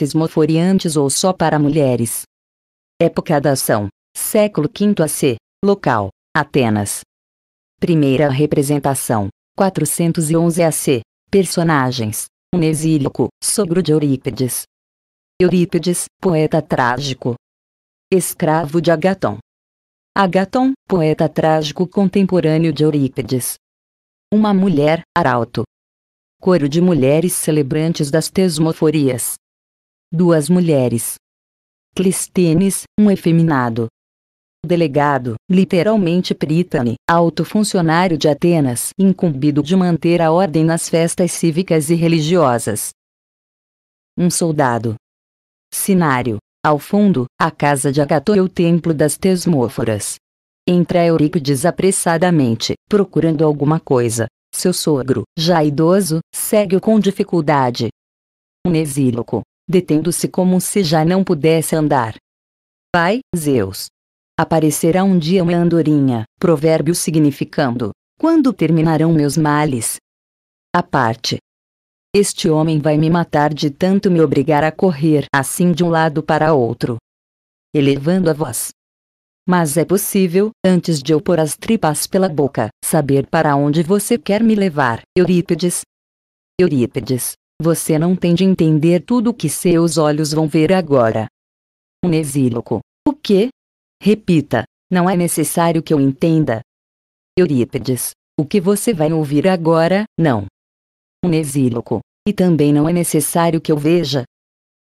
tesmoforiantes ou só para mulheres. Época da ação: século V AC. Local: Atenas. Primeira representação: 411 AC. Personagens: um sogro de Eurípides. Eurípides, poeta trágico. Escravo de Agaton. Agaton, poeta trágico contemporâneo de Eurípides. Uma mulher, arauto. Coro de mulheres celebrantes das tesmoforias duas mulheres. Clistenes, um efeminado. Delegado, literalmente Prítane, alto funcionário de Atenas, incumbido de manter a ordem nas festas cívicas e religiosas. Um soldado. Sinário, ao fundo, a casa de Agatô e o templo das Tesmóforas. Entra Eurípides apressadamente, procurando alguma coisa. Seu sogro, já idoso, segue-o com dificuldade. Um exíloco, detendo-se como se já não pudesse andar. Vai, Zeus! Aparecerá um dia uma andorinha, provérbio significando: Quando terminarão meus males? A parte. Este homem vai me matar de tanto me obrigar a correr assim de um lado para outro. Elevando a voz. Mas é possível, antes de eu pôr as tripas pela boca, saber para onde você quer me levar, Eurípides? Eurípides. Você não tem de entender tudo o que seus olhos vão ver agora. Um exíloco. O quê? Repita, não é necessário que eu entenda. Eurípides. O que você vai ouvir agora, não. Um exíloco. E também não é necessário que eu veja.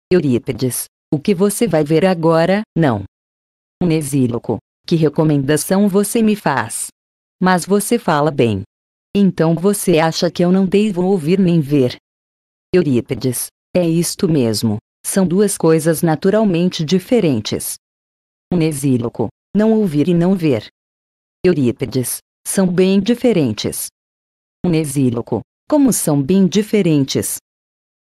Eurípides. O que você vai ver agora, não. Um exíloco. Que recomendação você me faz? Mas você fala bem. Então você acha que eu não devo ouvir nem ver, Eurípides. É isto mesmo. São duas coisas naturalmente diferentes. Onesíloco. Não ouvir e não ver. Eurípides. São bem diferentes. Onesíloco. Como são bem diferentes?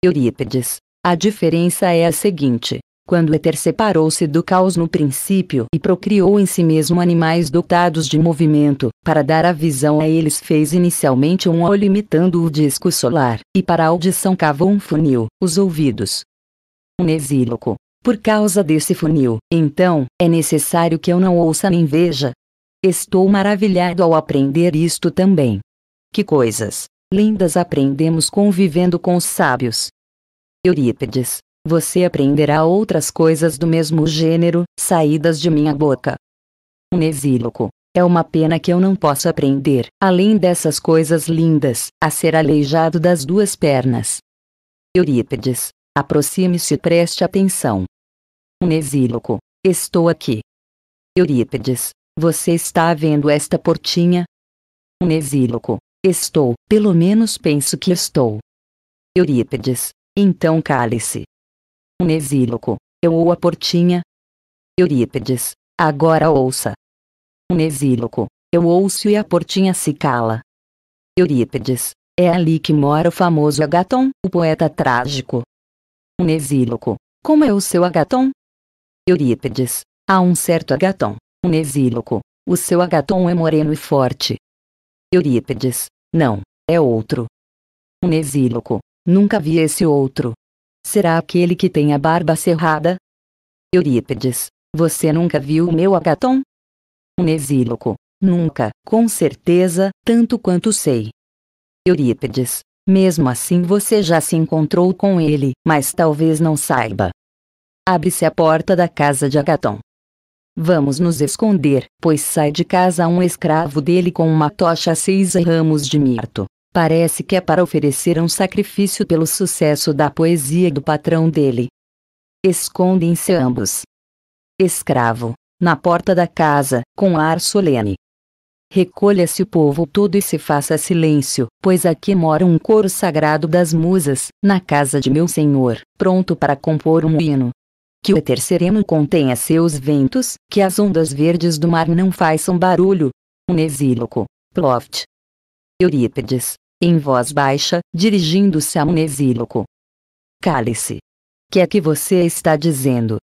Eurípides. A diferença é a seguinte: quando Éter separou-se do caos no princípio e procriou em si mesmo animais dotados de movimento, para dar a visão a eles fez inicialmente um olho imitando o disco solar, e para a audição cavou um funil, os ouvidos. Um exíloco. Por causa desse funil, então, é necessário que eu não ouça nem veja. Estou maravilhado ao aprender isto também. Que coisas lindas aprendemos convivendo com os sábios. Eurípides você aprenderá outras coisas do mesmo gênero, saídas de minha boca. Um exíloco. É uma pena que eu não possa aprender, além dessas coisas lindas, a ser aleijado das duas pernas. Eurípides. Aproxime-se e preste atenção. Um exíloco. Estou aqui. Eurípides. Você está vendo esta portinha? Um exíloco. Estou, pelo menos penso que estou. Eurípides. Então cale-se. Nesíloco, eu ou a portinha? Eurípides, agora ouça. Nesíloco, eu ouço e a portinha se cala. Eurípides, é ali que mora o famoso Agaton, o poeta trágico. Nesíloco, como é o seu Agaton? Eurípides, há um certo Agaton, Nesíloco, o seu Agaton é moreno e forte. Eurípides, não, é outro. Nesíloco, nunca vi esse outro será aquele que tem a barba cerrada? Eurípides, você nunca viu o meu Agaton? Nesíloco, nunca, com certeza, tanto quanto sei. Eurípides, mesmo assim você já se encontrou com ele, mas talvez não saiba. Abre-se a porta da casa de Agaton. Vamos nos esconder, pois sai de casa um escravo dele com uma tocha a seis ramos de mirto, Parece que é para oferecer um sacrifício pelo sucesso da poesia do patrão dele. Escondem-se ambos. Escravo, na porta da casa, com ar solene. Recolha-se o povo todo e se faça silêncio, pois aqui mora um coro sagrado das musas, na casa de meu senhor, pronto para compor um hino. Que o terceireno contenha seus ventos, que as ondas verdes do mar não façam barulho. Um exíloco. Ploft. Eurípides em voz baixa, dirigindo-se a um exíloco. Cale-se. Que é que você está dizendo?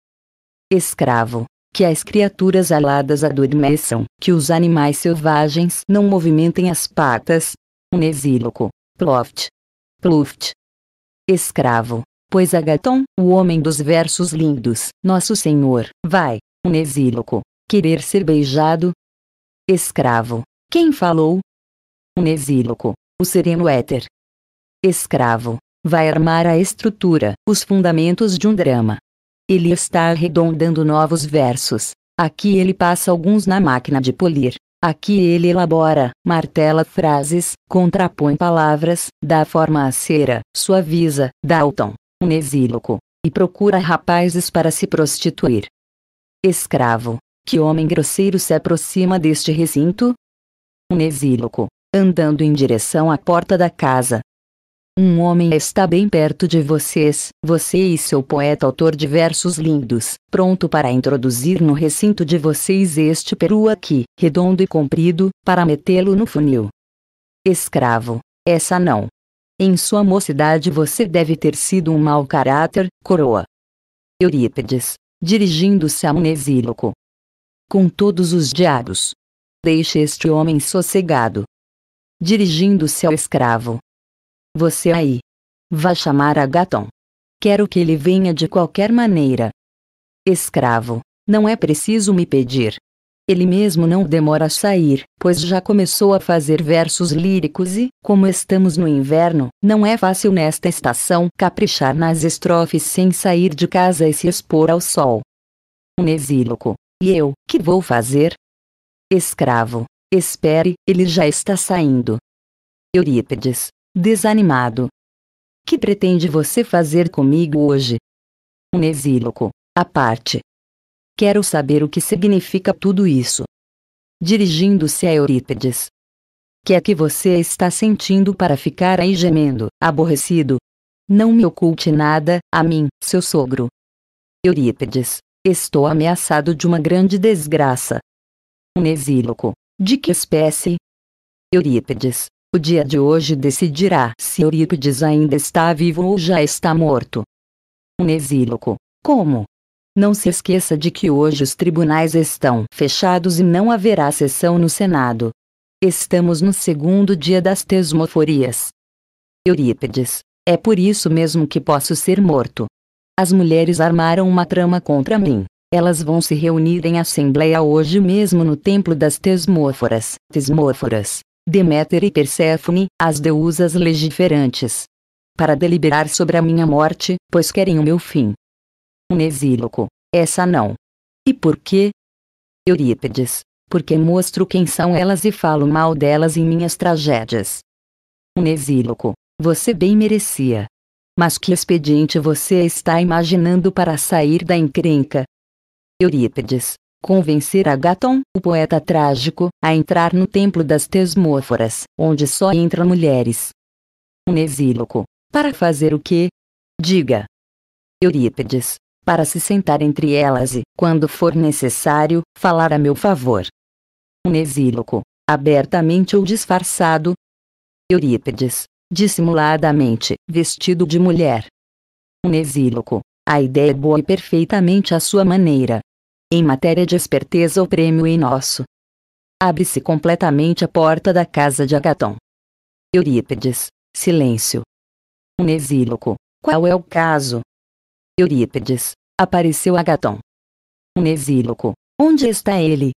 Escravo, que as criaturas aladas adormeçam, que os animais selvagens não movimentem as patas. Um exíloco. Ploft. Pluft. Escravo, pois Agaton, o homem dos versos lindos, nosso senhor, vai, um exíloco, querer ser beijado. Escravo, quem falou? Um exíloco, o sereno éter. Escravo, vai armar a estrutura, os fundamentos de um drama. Ele está arredondando novos versos. Aqui ele passa alguns na máquina de polir. Aqui ele elabora, martela frases, contrapõe palavras, dá forma à cera, suaviza, dá o tom, um exíloco, e procura rapazes para se prostituir. Escravo, que homem grosseiro se aproxima deste recinto? Um exíloco, andando em direção à porta da casa. Um homem está bem perto de vocês, você e seu poeta autor de versos lindos, pronto para introduzir no recinto de vocês este peru aqui, redondo e comprido, para metê-lo no funil. Escravo. Essa não. Em sua mocidade você deve ter sido um mau caráter, coroa. Eurípides. Dirigindo-se a um Com todos os diabos. Deixe este homem sossegado, dirigindo-se ao escravo. Você aí. Vá chamar Agaton. Quero que ele venha de qualquer maneira. Escravo, não é preciso me pedir. Ele mesmo não demora a sair, pois já começou a fazer versos líricos e, como estamos no inverno, não é fácil nesta estação caprichar nas estrofes sem sair de casa e se expor ao sol. Um exílico. E eu, que vou fazer? Escravo, Espere, ele já está saindo. Eurípides, desanimado. Que pretende você fazer comigo hoje? Um exíloco, à parte. Quero saber o que significa tudo isso. Dirigindo-se a Eurípides. Que é que você está sentindo para ficar aí gemendo, aborrecido? Não me oculte nada, a mim, seu sogro. Eurípides, estou ameaçado de uma grande desgraça. Um exíloco, de que espécie? Eurípides. O dia de hoje decidirá se Eurípides ainda está vivo ou já está morto. Nesíloco. Como? Não se esqueça de que hoje os tribunais estão fechados e não haverá sessão no Senado. Estamos no segundo dia das tesmoforias. Eurípides. É por isso mesmo que posso ser morto. As mulheres armaram uma trama contra mim. Elas vão se reunir em assembleia hoje mesmo no Templo das Tesmóforas. Tesmóforas. Deméter e Perséfone, as deusas legiferantes. Para deliberar sobre a minha morte, pois querem o meu fim. Um Essa não. E por quê? Eurípides. Porque mostro quem são elas e falo mal delas em minhas tragédias. Um Você bem merecia. Mas que expediente você está imaginando para sair da encrenca, Eurípides, convencer Agaton, o poeta trágico, a entrar no templo das Tesmóforas, onde só entram mulheres. Onesíloco, para fazer o quê? Diga. Eurípides, para se sentar entre elas e, quando for necessário, falar a meu favor. Onesíloco, abertamente ou disfarçado. Eurípides, dissimuladamente, vestido de mulher. Onesíloco, a ideia é boa e perfeitamente à sua maneira, em matéria de esperteza o prêmio é nosso. Abre-se completamente a porta da casa de Agaton. Eurípides, silêncio. Onesíloco, qual é o caso? Eurípides, apareceu Agaton. Onesíloco, onde está ele?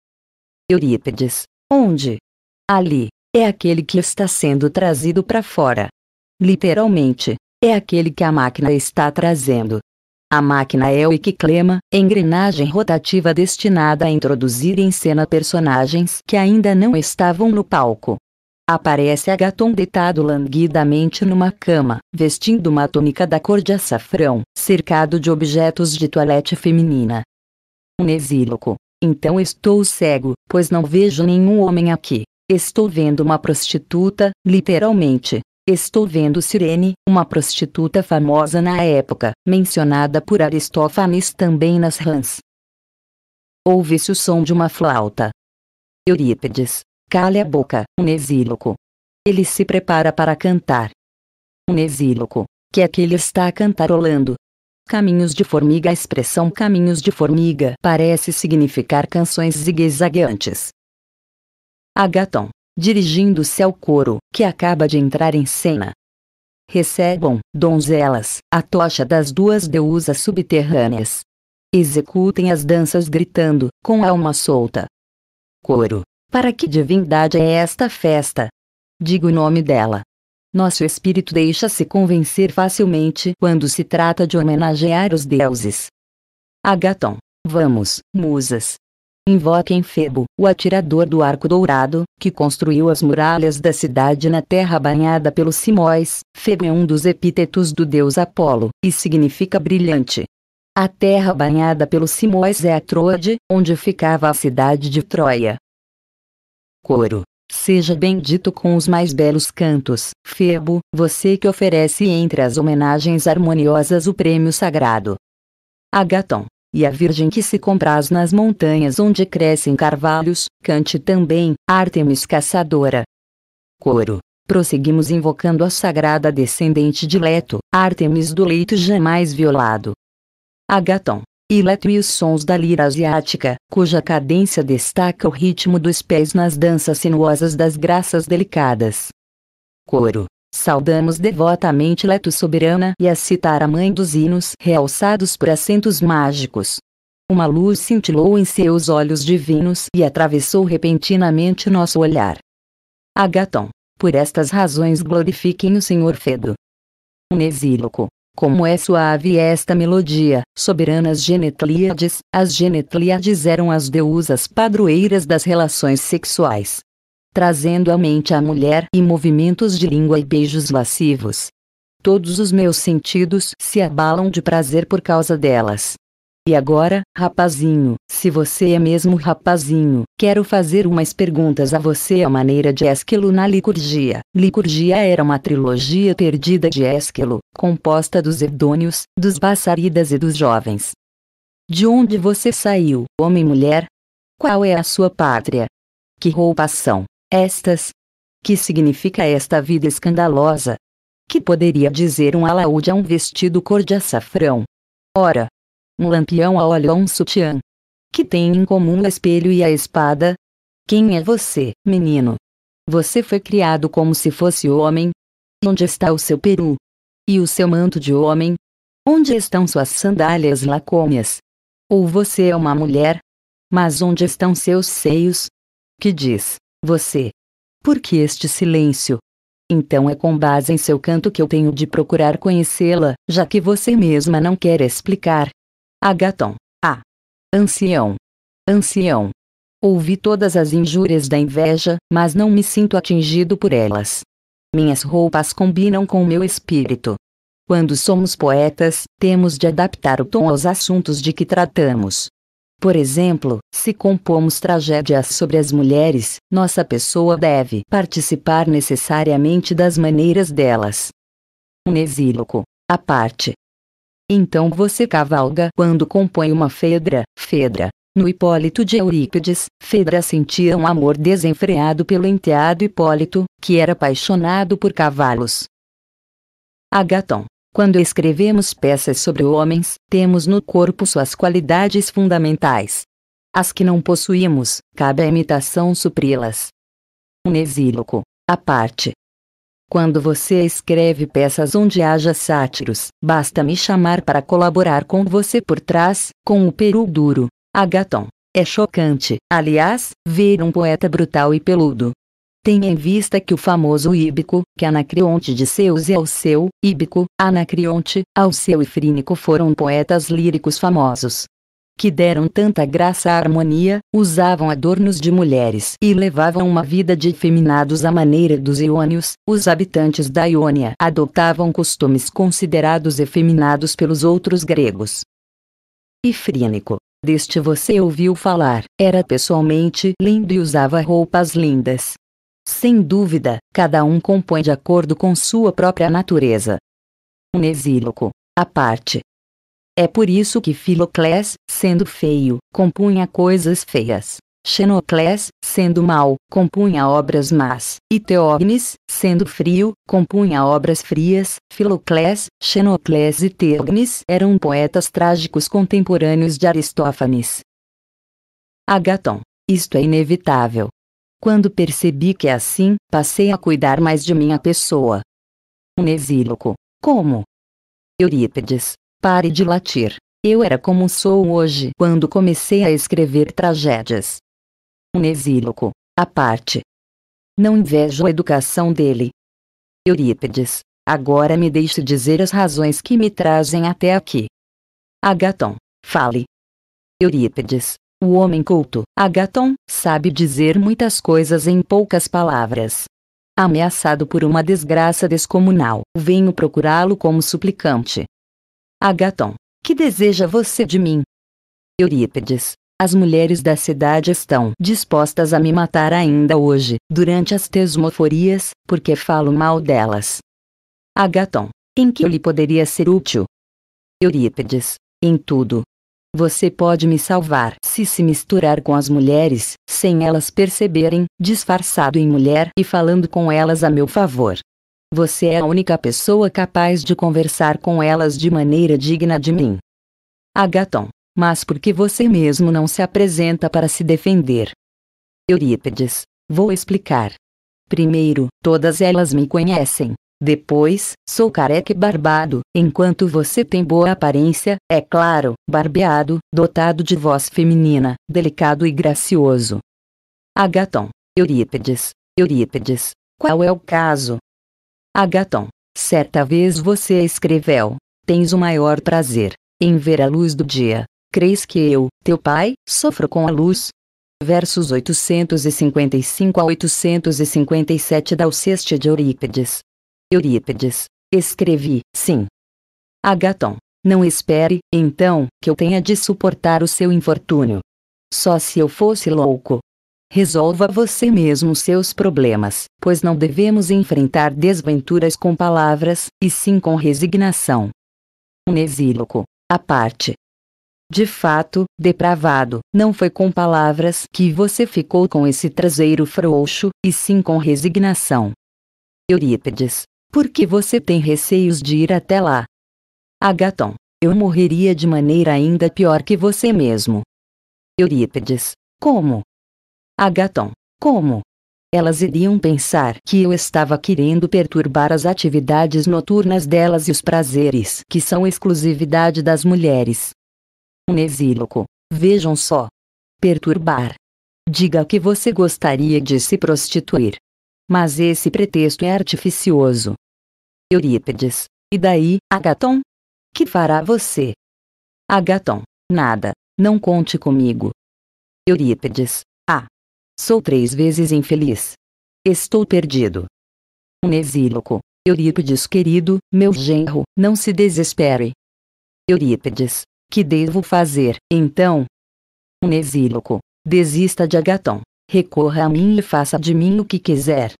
Eurípides, onde? Ali, é aquele que está sendo trazido para fora. Literalmente, é aquele que a máquina está trazendo. A máquina é o Equiclema, engrenagem rotativa destinada a introduzir em cena personagens que ainda não estavam no palco. Aparece Agaton deitado languidamente numa cama, vestindo uma túnica da cor de açafrão, cercado de objetos de toilette feminina. Um exíloco. Então estou cego, pois não vejo nenhum homem aqui. Estou vendo uma prostituta, literalmente. Estou vendo Sirene, uma prostituta famosa na época, mencionada por Aristófanes também nas rãs. Ouve-se o som de uma flauta. Eurípides. Cale a boca, Unesíloco. Ele se prepara para cantar. Unesíloco. Que é que ele está cantarolando? Caminhos de formiga A expressão caminhos de formiga parece significar canções zigue-zagueantes. Agaton dirigindo-se ao coro, que acaba de entrar em cena. Recebam, donzelas, a tocha das duas deusas subterrâneas. Executem as danças gritando, com alma solta. Coro. Para que divindade é esta festa? Diga o nome dela. Nosso espírito deixa-se convencer facilmente quando se trata de homenagear os deuses. Agaton. Vamos, musas, Invoquem Febo, o atirador do arco dourado, que construiu as muralhas da cidade na terra banhada pelos simóis. Febo é um dos epítetos do deus Apolo, e significa brilhante. A terra banhada pelos simóis é a Troade, onde ficava a cidade de Troia. Coro. Seja bendito com os mais belos cantos, Febo, você que oferece entre as homenagens harmoniosas o prêmio sagrado. Agaton. E a Virgem que se compraz nas montanhas onde crescem carvalhos, cante também, Artemis caçadora. Coro. Prosseguimos invocando a sagrada descendente de Leto, Artemis do leito jamais violado. Agaton. E Leto e os sons da lira asiática, cuja cadência destaca o ritmo dos pés nas danças sinuosas das graças delicadas. Coro. Saudamos devotamente Leto Soberana e a citar a mãe dos hinos realçados por acentos mágicos. Uma luz cintilou em seus olhos divinos e atravessou repentinamente nosso olhar. Agaton, por estas razões glorifiquem o Senhor Fedo. Unesíloco, como é suave esta melodia, soberanas genetlíades, as genetlíades eram as deusas padroeiras das relações sexuais trazendo à mente a mulher e movimentos de língua e beijos lascivos. Todos os meus sentidos se abalam de prazer por causa delas. E agora, rapazinho, se você é mesmo rapazinho, quero fazer umas perguntas a você à maneira de Esquilo na Licurgia. Licurgia era uma trilogia perdida de Esquilo, composta dos hedônios, dos bassaridas e dos jovens. De onde você saiu, homem e mulher? Qual é a sua pátria? Que roupa são? Estas. Que significa esta vida escandalosa? Que poderia dizer um alaúde a um vestido cor de açafrão? Ora! Um lampião a óleo a um sutiã. Que tem em comum o espelho e a espada? Quem é você, menino? Você foi criado como se fosse homem? Onde está o seu peru? E o seu manto de homem? Onde estão suas sandálias lacômias? Ou você é uma mulher? Mas onde estão seus seios? Que diz? Você. Por que este silêncio? Então é com base em seu canto que eu tenho de procurar conhecê-la, já que você mesma não quer explicar. Agaton. Ah. Ancião. Ancião. Ouvi todas as injúrias da inveja, mas não me sinto atingido por elas. Minhas roupas combinam com meu espírito. Quando somos poetas, temos de adaptar o tom aos assuntos de que tratamos. Por exemplo, se compomos tragédias sobre as mulheres, nossa pessoa deve participar necessariamente das maneiras delas. Um exíloco. A parte. Então você cavalga quando compõe uma Fedra, Fedra. No Hipólito de Eurípides, Fedra sentia um amor desenfreado pelo enteado Hipólito, que era apaixonado por cavalos. Agaton. Quando escrevemos peças sobre homens, temos no corpo suas qualidades fundamentais. As que não possuímos, cabe à imitação supri-las. Um exíloco. A parte. Quando você escreve peças onde haja sátiros, basta me chamar para colaborar com você por trás, com o peru duro. Agaton. É chocante, aliás, ver um poeta brutal e peludo, Tenha em vista que o famoso Íbico, que Anacreonte de Zeus e Alceu, Íbico, Anacreonte, Alceu e Frínico foram poetas líricos famosos. Que deram tanta graça à harmonia, usavam adornos de mulheres e levavam uma vida de efeminados à maneira dos iônios. Os habitantes da Iônia adotavam costumes considerados efeminados pelos outros gregos. E Frínico, deste você ouviu falar, era pessoalmente lindo e usava roupas lindas, sem dúvida, cada um compõe de acordo com sua própria natureza. Um exíloco, à parte. É por isso que Filoclés, sendo feio, compunha coisas feias. Xenoclés, sendo mau, compunha obras más, e Teógenes, sendo frio, compunha obras frias. Filoclés, Xenoclés e Teógenes eram poetas trágicos contemporâneos de Aristófanes. Agaton. Isto é inevitável, quando percebi que é assim, passei a cuidar mais de minha pessoa. Nesíloco. Como? Eurípides. Pare de latir. Eu era como sou hoje quando comecei a escrever tragédias. Nesíloco. A parte. Não invejo a educação dele. Eurípides. Agora me deixe dizer as razões que me trazem até aqui. Agaton. Fale. Eurípides. O homem culto, Agaton, sabe dizer muitas coisas em poucas palavras. Ameaçado por uma desgraça descomunal, venho procurá-lo como suplicante. Agaton, que deseja você de mim? Eurípides, as mulheres da cidade estão dispostas a me matar ainda hoje, durante as tesmoforias, porque falo mal delas. Agaton, em que eu lhe poderia ser útil? Eurípides, em tudo, você pode me salvar se se misturar com as mulheres, sem elas perceberem, disfarçado em mulher e falando com elas a meu favor. Você é a única pessoa capaz de conversar com elas de maneira digna de mim. Agaton, mas por que você mesmo não se apresenta para se defender? Eurípides, vou explicar. Primeiro, todas elas me conhecem, depois, sou careca e barbado, enquanto você tem boa aparência, é claro, barbeado, dotado de voz feminina, delicado e gracioso. Agaton. Eurípides. Eurípides. Qual é o caso? Agaton. Certa vez você escreveu: Tens o maior prazer em ver a luz do dia. Creis que eu, teu pai, sofro com a luz? Versos 855 a 857 da Alceste de Eurípides. Eurípides. Escrevi, sim. Agaton. Não espere, então, que eu tenha de suportar o seu infortúnio. Só se eu fosse louco. Resolva você mesmo seus problemas, pois não devemos enfrentar desventuras com palavras, e sim com resignação. Nesíloco, A parte. De fato, depravado, não foi com palavras que você ficou com esse traseiro frouxo, e sim com resignação. Eurípides. Por que você tem receios de ir até lá? Agaton, eu morreria de maneira ainda pior que você mesmo. Eurípides, como? Agaton, como? Elas iriam pensar que eu estava querendo perturbar as atividades noturnas delas e os prazeres que são exclusividade das mulheres. Nesíloco, vejam só. Perturbar. Diga que você gostaria de se prostituir, mas esse pretexto é artificioso. Eurípides, e daí, Agaton? Que fará você? Agaton, nada, não conte comigo. Eurípides, ah! Sou três vezes infeliz. Estou perdido. Unesíloco, Eurípides querido, meu genro, não se desespere. Eurípides, que devo fazer, então? Unesíloco, desista de Agaton, recorra a mim e faça de mim o que quiser.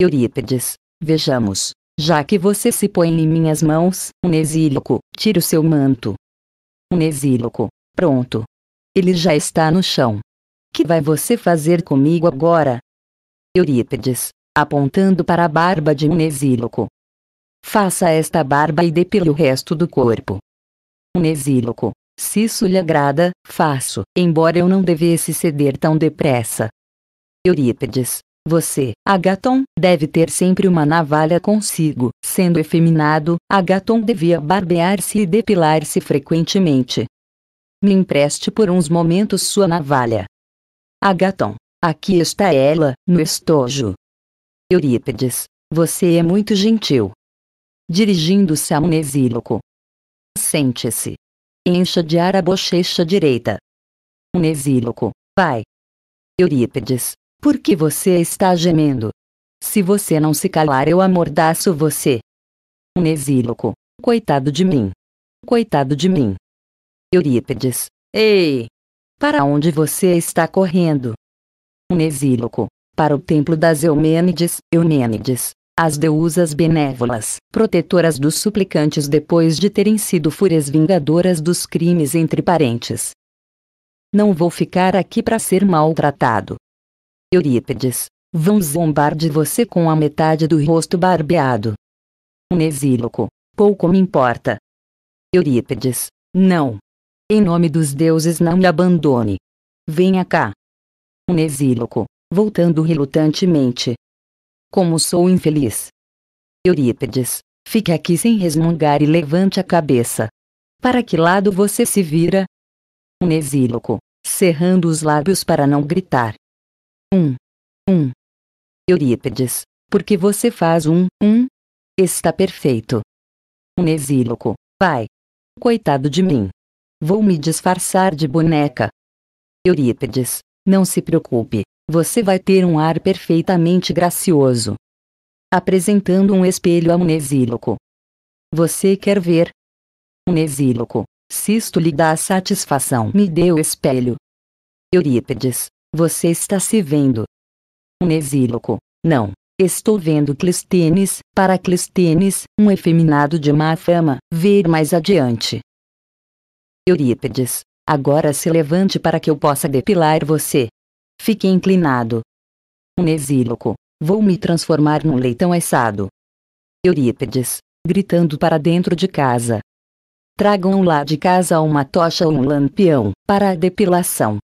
Eurípides, vejamos, já que você se põe em minhas mãos, Unesíloco, tira o seu manto. Unesíloco, pronto. Ele já está no chão. Que vai você fazer comigo agora? Eurípides, apontando para a barba de Unesíloco. Faça esta barba e depile o resto do corpo. Unesíloco, se isso lhe agrada, faço, embora eu não devesse ceder tão depressa. Eurípides, você, Agaton, deve ter sempre uma navalha consigo. Sendo efeminado, Agaton devia barbear-se e depilar-se frequentemente. Me empreste por uns momentos sua navalha. Agaton, aqui está ela, no estojo. Eurípides, você é muito gentil. Dirigindo-se a Unesíloco. Sente-se. Encha de ar a bochecha direita. Unesíloco, vai. Eurípides, por que você está gemendo? Se você não se calar, eu amordaço você. Um exíloco. Coitado de mim. Coitado de mim. Eurípides. Ei! Para onde você está correndo? Um exíloco. Para o templo das Eumênides, Eumênides as deusas benévolas, protetoras dos suplicantes depois de terem sido fúrias vingadoras dos crimes entre parentes. Não vou ficar aqui para ser maltratado. Eurípides, vão zombar de você com a metade do rosto barbeado. Nesíloco, pouco me importa. Eurípides, não. Em nome dos deuses não me abandone. Venha cá. Nesíloco, voltando relutantemente. Como sou infeliz. Eurípides, fique aqui sem resmungar e levante a cabeça. Para que lado você se vira? Nesíloco, cerrando os lábios para não gritar. Um. Um. Eurípides, porque você faz um, um? Está perfeito. Unesíloco, pai. Coitado de mim. Vou me disfarçar de boneca. Eurípides, não se preocupe, você vai ter um ar perfeitamente gracioso. Apresentando um espelho a Unesíloco. Você quer ver? Unesíloco, se isto lhe dá satisfação, me dê o espelho. Eurípides, você está se vendo. Um exíloco. Não. Estou vendo Clístenes, para Clístenes, um efeminado de má fama, ver mais adiante. Eurípides. Agora se levante para que eu possa depilar você. Fique inclinado. Um exíloco. Vou me transformar num leitão assado. Eurípides. Gritando para dentro de casa. Tragam lá de casa uma tocha ou um lampião, para a depilação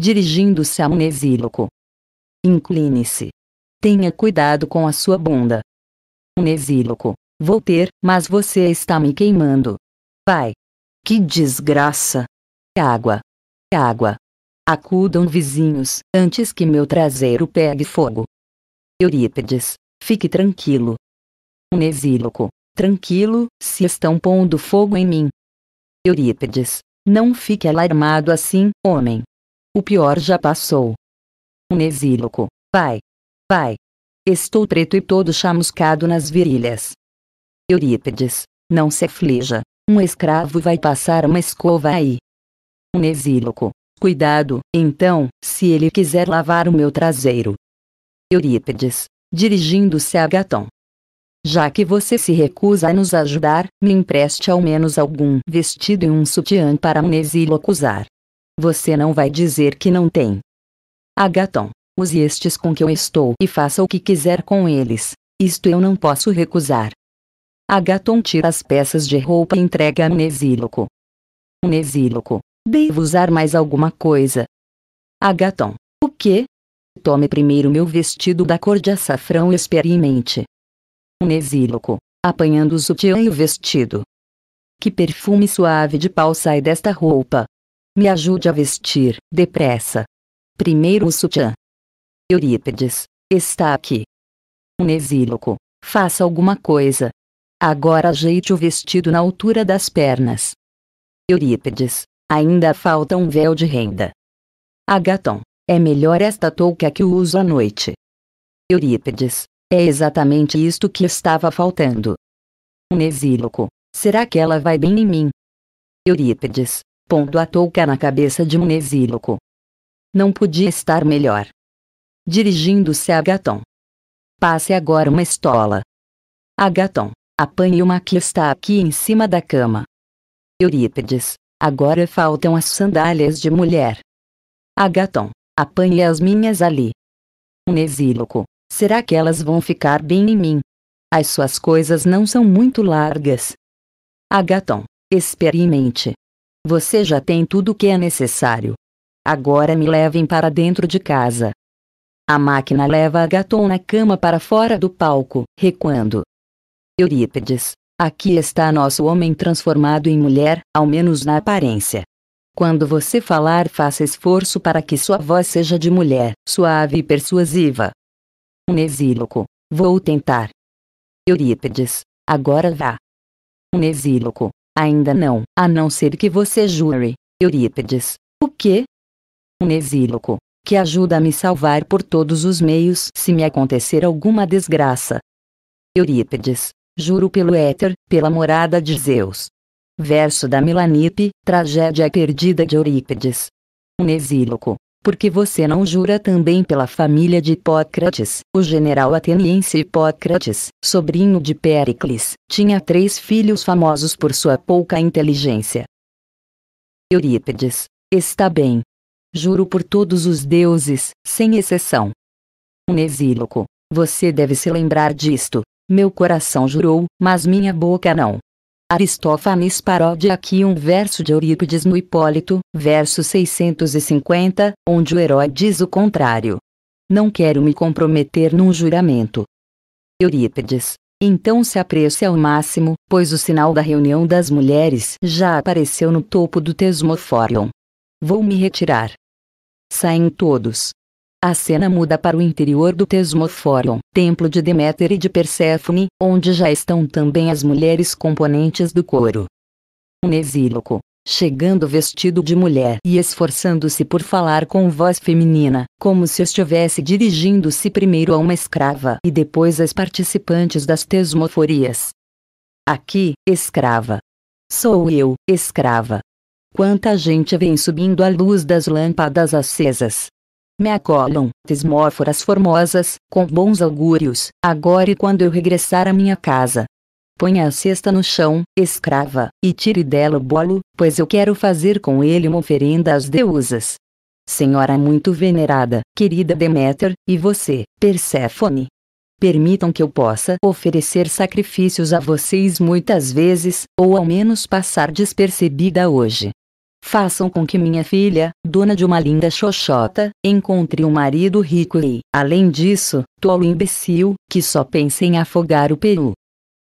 dirigindo-se a Onesíloco. Incline-se. Tenha cuidado com a sua bunda. Onesíloco. Vou ter, mas você está me queimando. Vai. Que desgraça. Água. Água. Acudam vizinhos, antes que meu traseiro pegue fogo. Eurípides. Fique tranquilo. Onesíloco. Tranquilo, se estão pondo fogo em mim. Eurípides. Não fique alarmado assim, homem. O pior já passou. Um nesíloco. Pai. Pai. Estou preto e todo chamuscado nas virilhas. Eurípides. Não se aflija. Um escravo vai passar uma escova aí. Um nesíloco. Cuidado, então, se ele quiser lavar o meu traseiro. Eurípides. Dirigindo-se a Gatão. Já que você se recusa a nos ajudar, me empreste ao menos algum vestido e um sutiã para um nesíloco usar. Você não vai dizer que não tem. Agaton, use estes com que eu estou e faça o que quiser com eles. Isto eu não posso recusar. Agaton tira as peças de roupa e entrega a Nesíloco. Nesíloco, devo usar mais alguma coisa. Agaton, o quê? Tome primeiro meu vestido da cor de açafrão e experimente. Nesíloco, apanhando o sutiã e o vestido. Que perfume suave de pau sai desta roupa, me ajude a vestir, depressa. Primeiro o sutiã. Eurípides, está aqui. Unesíloco, faça alguma coisa. Agora ajeite o vestido na altura das pernas. Eurípides, ainda falta um véu de renda. Agaton, é melhor esta touca que uso à noite. Eurípides, é exatamente isto que estava faltando. Unesíloco, será que ela vai bem em mim? Eurípides, pondo a touca na cabeça de Mnesíloco. Não podia estar melhor. Dirigindo-se a Agaton. Passe agora uma estola. Agaton, apanhe uma que está aqui em cima da cama. Eurípides, agora faltam as sandálias de mulher. Agaton, apanhe as minhas ali. Mnesíloco, será que elas vão ficar bem em mim? As suas coisas não são muito largas. Agaton, experimente, você já tem tudo o que é necessário. Agora me levem para dentro de casa. A máquina leva a Agaton na cama para fora do palco, recuando. Eurípides. Aqui está nosso homem transformado em mulher, ao menos na aparência. Quando você falar, faça esforço para que sua voz seja de mulher, suave e persuasiva. Unesíloco. Vou tentar. Eurípides. Agora vá. Unesíloco. Ainda não, a não ser que você jure, Eurípides. O quê? Um exíloco, que ajuda a me salvar por todos os meios se me acontecer alguma desgraça. Eurípides, juro pelo éter, pela morada de Zeus. Verso da Milanipe, tragédia perdida de Eurípides. Um exíloco, porque você não jura também pela família de Hipócrates. O general ateniense Hipócrates, sobrinho de Péricles, tinha três filhos famosos por sua pouca inteligência. Eurípides. Está bem. Juro por todos os deuses, sem exceção. Nesíloco. Você deve se lembrar disto. Meu coração jurou, mas minha boca não. Aristófanes parodia aqui um verso de Eurípides no Hipólito, verso 650, onde o herói diz o contrário. Não quero me comprometer num juramento. Eurípides. Então se apresse ao máximo, pois o sinal da reunião das mulheres já apareceu no topo do Tesmofórion. Vou me retirar. Saem todos. A cena muda para o interior do Tesmofórum, templo de Deméter e de Perséfone, onde já estão também as mulheres componentes do coro. Nesíloco, chegando vestido de mulher e esforçando-se por falar com voz feminina, como se estivesse dirigindo-se primeiro a uma escrava e depois às participantes das tesmoforias. Aqui, escrava. Sou eu, escrava. Quanta gente vem subindo à luz das lâmpadas acesas, Meacolon, tesmóforas formosas, com bons augúrios, agora e quando eu regressar à minha casa. Ponha a cesta no chão, escrava, e tire dela o bolo, pois eu quero fazer com ele uma oferenda às deusas. Senhora muito venerada, querida Deméter, e você, Perséfone, permitam que eu possa oferecer sacrifícios a vocês muitas vezes, ou ao menos passar despercebida hoje. Façam com que minha filha, dona de uma linda xoxota, encontre um marido rico e, além disso, tolo imbecil, que só pensa em afogar o peru.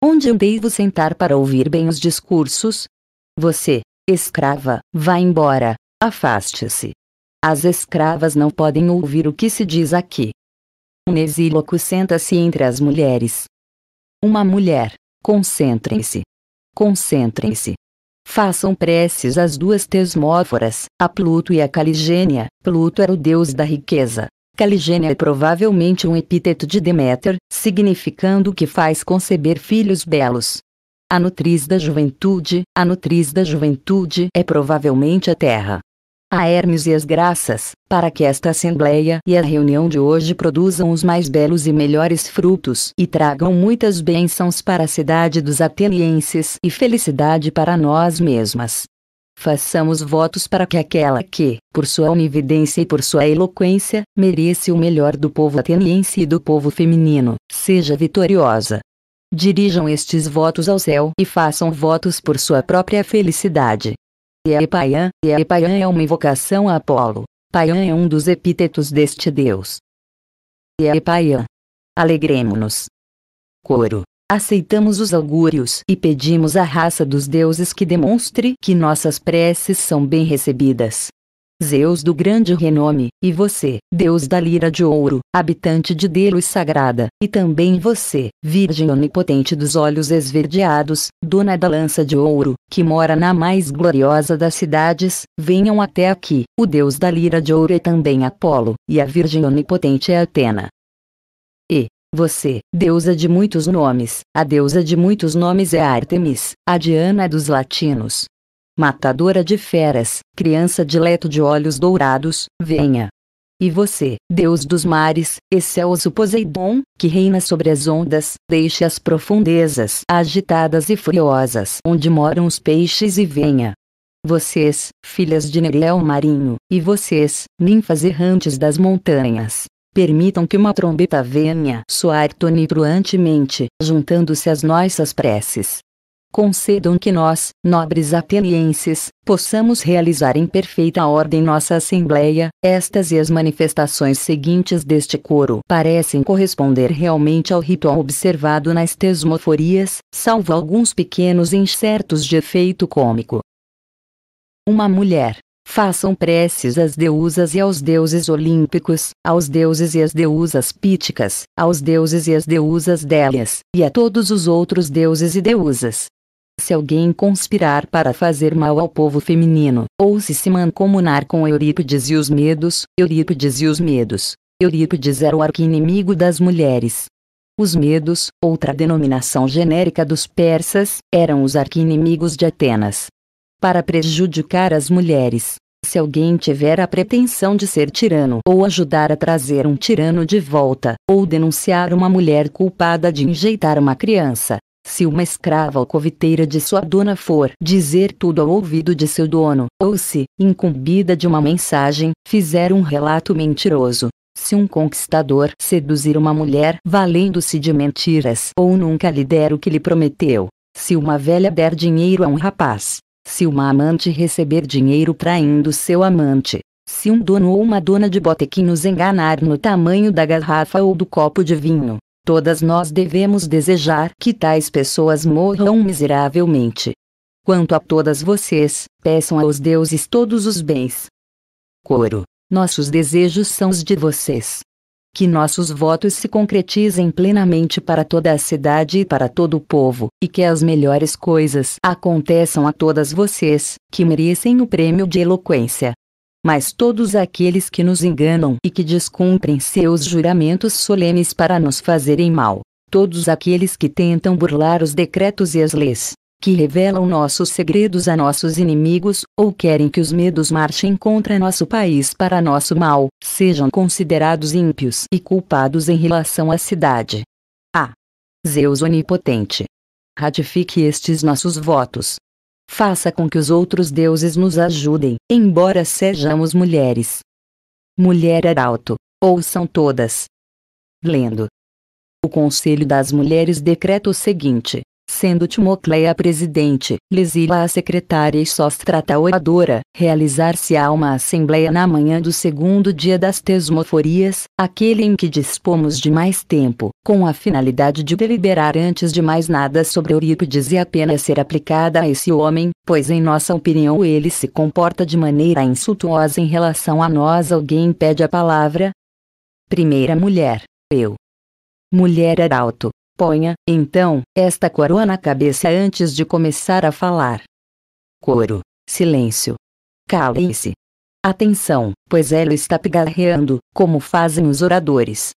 Onde eu devo sentar para ouvir bem os discursos? Você, escrava, vá embora, afaste-se. As escravas não podem ouvir o que se diz aqui. Um exíloco senta-se entre as mulheres. Uma mulher, concentrem-se. Concentrem-se façam preces às duas Tesmóforas, a Pluto e a Caligênia. Pluto era o deus da riqueza. Caligênia é provavelmente um epíteto de Deméter, significando que faz conceber filhos belos. A nutriz da juventude, a nutriz da juventude é provavelmente a terra a Hermes e as graças, para que esta assembleia e a reunião de hoje produzam os mais belos e melhores frutos e tragam muitas bênçãos para a cidade dos atenienses e felicidade para nós mesmas. Façamos votos para que aquela que, por sua onividência e por sua eloquência, merece o melhor do povo ateniense e do povo feminino, seja vitoriosa. Dirijam estes votos ao céu e façam votos por sua própria felicidade. Epaiã, é Epaiã é, é uma invocação a Apolo. Paiã é um dos epítetos deste deus. Epaiã. É Alegremo-nos. Coro. Aceitamos os augúrios e pedimos à raça dos deuses que demonstre que nossas preces são bem recebidas. Zeus do grande renome, e você, Deus da lira de ouro, habitante de Delos sagrada, e também você, Virgem onipotente dos olhos esverdeados, dona da lança de ouro, que mora na mais gloriosa das cidades, venham até aqui. O Deus da lira de ouro é também Apolo, e a Virgem onipotente é Atena. E, você, deusa de muitos nomes, a deusa de muitos nomes é Artemis, a Diana dos latinos, matadora de feras, criança de de olhos dourados, venha. E você, Deus dos mares, excelso é Poseidon, que reina sobre as ondas, deixe as profundezas agitadas e furiosas onde moram os peixes e venha. Vocês, filhas de Nereu marinho, e vocês, ninfas errantes das montanhas, permitam que uma trombeta venha soar tonitruantemente, juntando-se às nossas preces concedam que nós, nobres atenienses, possamos realizar em perfeita ordem nossa Assembleia, estas e as manifestações seguintes deste coro parecem corresponder realmente ao ritual observado nas tesmoforias, salvo alguns pequenos incertos de efeito cômico. Uma mulher. Façam preces às deusas e aos deuses olímpicos, aos deuses e às deusas píticas, aos deuses e às deusas délias, e a todos os outros deuses e deusas, se alguém conspirar para fazer mal ao povo feminino, ou se se mancomunar com Eurípides e os medos, Eurípides e os medos. Eurípides era o arqui-inimigo das mulheres. Os medos, outra denominação genérica dos persas, eram os arqui-inimigos de Atenas. Para prejudicar as mulheres, se alguém tiver a pretensão de ser tirano ou ajudar a trazer um tirano de volta, ou denunciar uma mulher culpada de enjeitar uma criança, se uma escrava ou coviteira de sua dona for dizer tudo ao ouvido de seu dono, ou se, incumbida de uma mensagem, fizer um relato mentiroso, se um conquistador seduzir uma mulher valendo-se de mentiras ou nunca lhe der o que lhe prometeu, se uma velha der dinheiro a um rapaz, se uma amante receber dinheiro traindo seu amante, se um dono ou uma dona de botequim nos enganar no tamanho da garrafa ou do copo de vinho, Todas nós devemos desejar que tais pessoas morram miseravelmente. Quanto a todas vocês, peçam aos deuses todos os bens. Coro: Nossos desejos são os de vocês. Que nossos votos se concretizem plenamente para toda a cidade e para todo o povo, e que as melhores coisas aconteçam a todas vocês, que merecem o prêmio de eloquência mas todos aqueles que nos enganam e que descumprem seus juramentos solenes para nos fazerem mal, todos aqueles que tentam burlar os decretos e as leis, que revelam nossos segredos a nossos inimigos, ou querem que os medos marchem contra nosso país para nosso mal, sejam considerados ímpios e culpados em relação à cidade. A. Zeus Onipotente. Ratifique estes nossos votos, faça com que os outros deuses nos ajudem, embora sejamos mulheres. Mulher Arauto, ouçam todas. Lendo. O Conselho das Mulheres decreta o seguinte: sendo Timocleia a presidente, Lisila a secretária e Sóstrata a oradora, realizar-se-á uma assembleia na manhã do segundo dia das Tesmoforias, aquele em que dispomos de mais tempo, com a finalidade de deliberar antes de mais nada sobre Eurípides e a pena ser aplicada a esse homem, pois em nossa opinião ele se comporta de maneira insultuosa em relação a nós. Alguém pede a palavra? Primeira mulher, eu. Mulher arauto. Ponha, então, esta coroa na cabeça antes de começar a falar. Coro. Silêncio. cale se Atenção, pois ela está pigarreando, como fazem os oradores.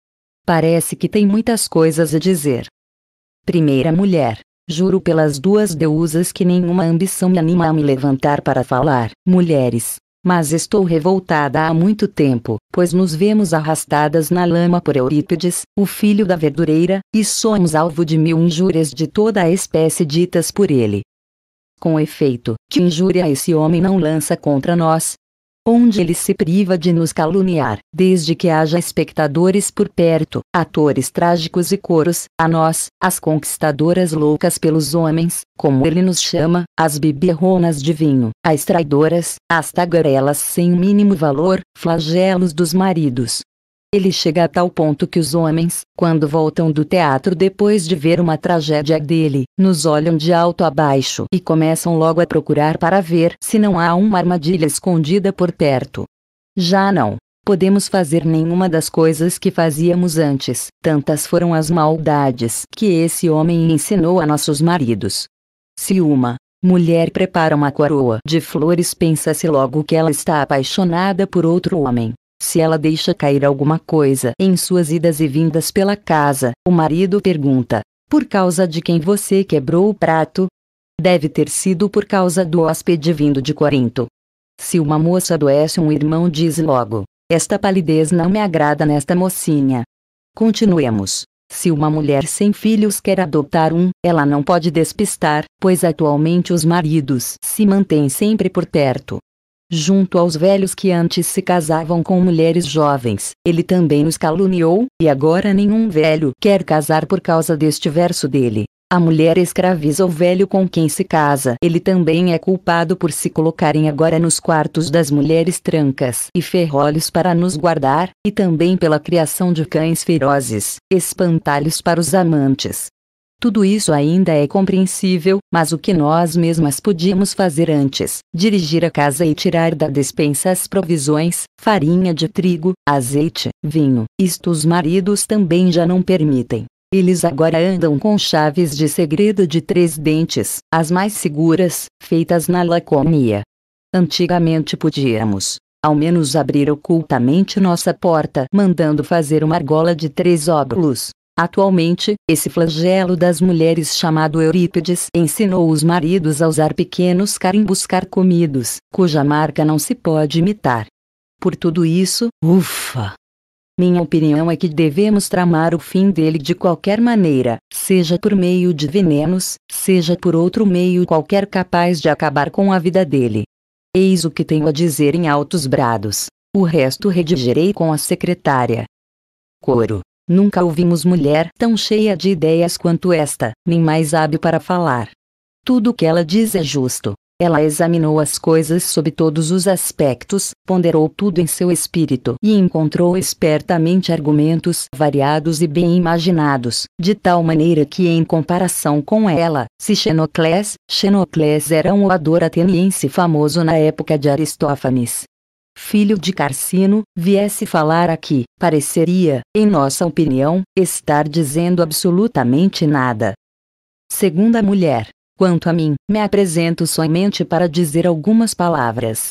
Parece que tem muitas coisas a dizer. Primeira mulher. Juro pelas duas deusas que nenhuma ambição me anima a me levantar para falar, mulheres, mas estou revoltada há muito tempo, pois nos vemos arrastadas na lama por Eurípides, o filho da verdureira, e somos alvo de mil injúrias de toda a espécie ditas por ele. Com efeito, que injúria esse homem não lança contra nós, onde ele se priva de nos caluniar, desde que haja espectadores por perto, atores trágicos e coros, a nós, as conquistadoras loucas pelos homens, como ele nos chama, as bibirronas de vinho, as traidoras, as tagarelas sem o mínimo valor, flagelos dos maridos, ele chega a tal ponto que os homens, quando voltam do teatro depois de ver uma tragédia dele, nos olham de alto a baixo e começam logo a procurar para ver se não há uma armadilha escondida por perto. Já não podemos fazer nenhuma das coisas que fazíamos antes, tantas foram as maldades que esse homem ensinou a nossos maridos. Se uma mulher prepara uma coroa de flores, pensa-se logo que ela está apaixonada por outro homem. Se ela deixa cair alguma coisa em suas idas e vindas pela casa, o marido pergunta: Por causa de quem você quebrou o prato? Deve ter sido por causa do hóspede vindo de Corinto. Se uma moça adoece, um irmão diz logo: Esta palidez não me agrada nesta mocinha. Continuemos. Se uma mulher sem filhos quer adotar um, ela não pode despistar, pois atualmente os maridos se mantêm sempre por perto, junto aos velhos que antes se casavam com mulheres jovens. Ele também os caluniou, e agora nenhum velho quer casar por causa deste verso dele. A mulher escraviza o velho com quem se casa. Ele também é culpado por se colocarem agora nos quartos das mulheres trancas e ferrolhos para nos guardar, e também pela criação de cães ferozes, espantalhos para os amantes, tudo isso ainda é compreensível, mas o que nós mesmas podíamos fazer antes? Dirigir a casa e tirar da despensa as provisões, farinha de trigo, azeite, vinho. Isto os maridos também já não permitem. Eles agora andam com chaves de segredo de três dentes, as mais seguras, feitas na laconia. Antigamente podíamos, ao menos abrir ocultamente nossa porta, mandando fazer uma argola de três óbulos, Atualmente, esse flagelo das mulheres chamado Eurípides ensinou os maridos a usar pequenos carimbos carcomidos, cuja marca não se pode imitar. Por tudo isso, ufa! Minha opinião é que devemos tramar o fim dele de qualquer maneira, seja por meio de venenos, seja por outro meio qualquer capaz de acabar com a vida dele. Eis o que tenho a dizer em altos brados. O resto redigerei com a secretária. Coro. Nunca ouvimos mulher tão cheia de ideias quanto esta, nem mais hábil para falar. Tudo o que ela diz é justo. Ela examinou as coisas sob todos os aspectos, ponderou tudo em seu espírito e encontrou espertamente argumentos variados e bem imaginados, de tal maneira que, em comparação com ela, se Xenoclés, Xenoclés era um orador ateniense famoso na época de Aristófanes, filho de Carcino, viesse falar aqui, pareceria, em nossa opinião, estar dizendo absolutamente nada. Segunda mulher. Quanto a mim, me apresento somente para dizer algumas palavras.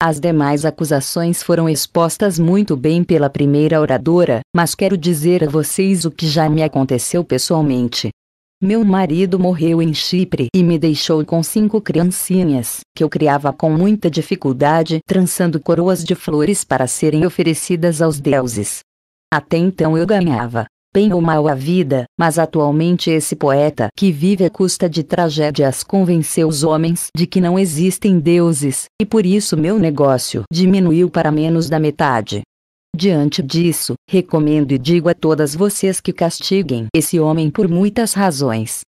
As demais acusações foram expostas muito bem pela primeira oradora, mas quero dizer a vocês o que já me aconteceu pessoalmente. Meu marido morreu em Chipre e me deixou com cinco criancinhas, que eu criava com muita dificuldade, trançando coroas de flores para serem oferecidas aos deuses. Até então eu ganhava, bem ou mal a vida, mas atualmente esse poeta que vive à custa de tragédias convenceu os homens de que não existem deuses, e por isso meu negócio diminuiu para menos da metade. Diante disso, recomendo e digo a todas vocês que castiguem esse homem por muitas razões.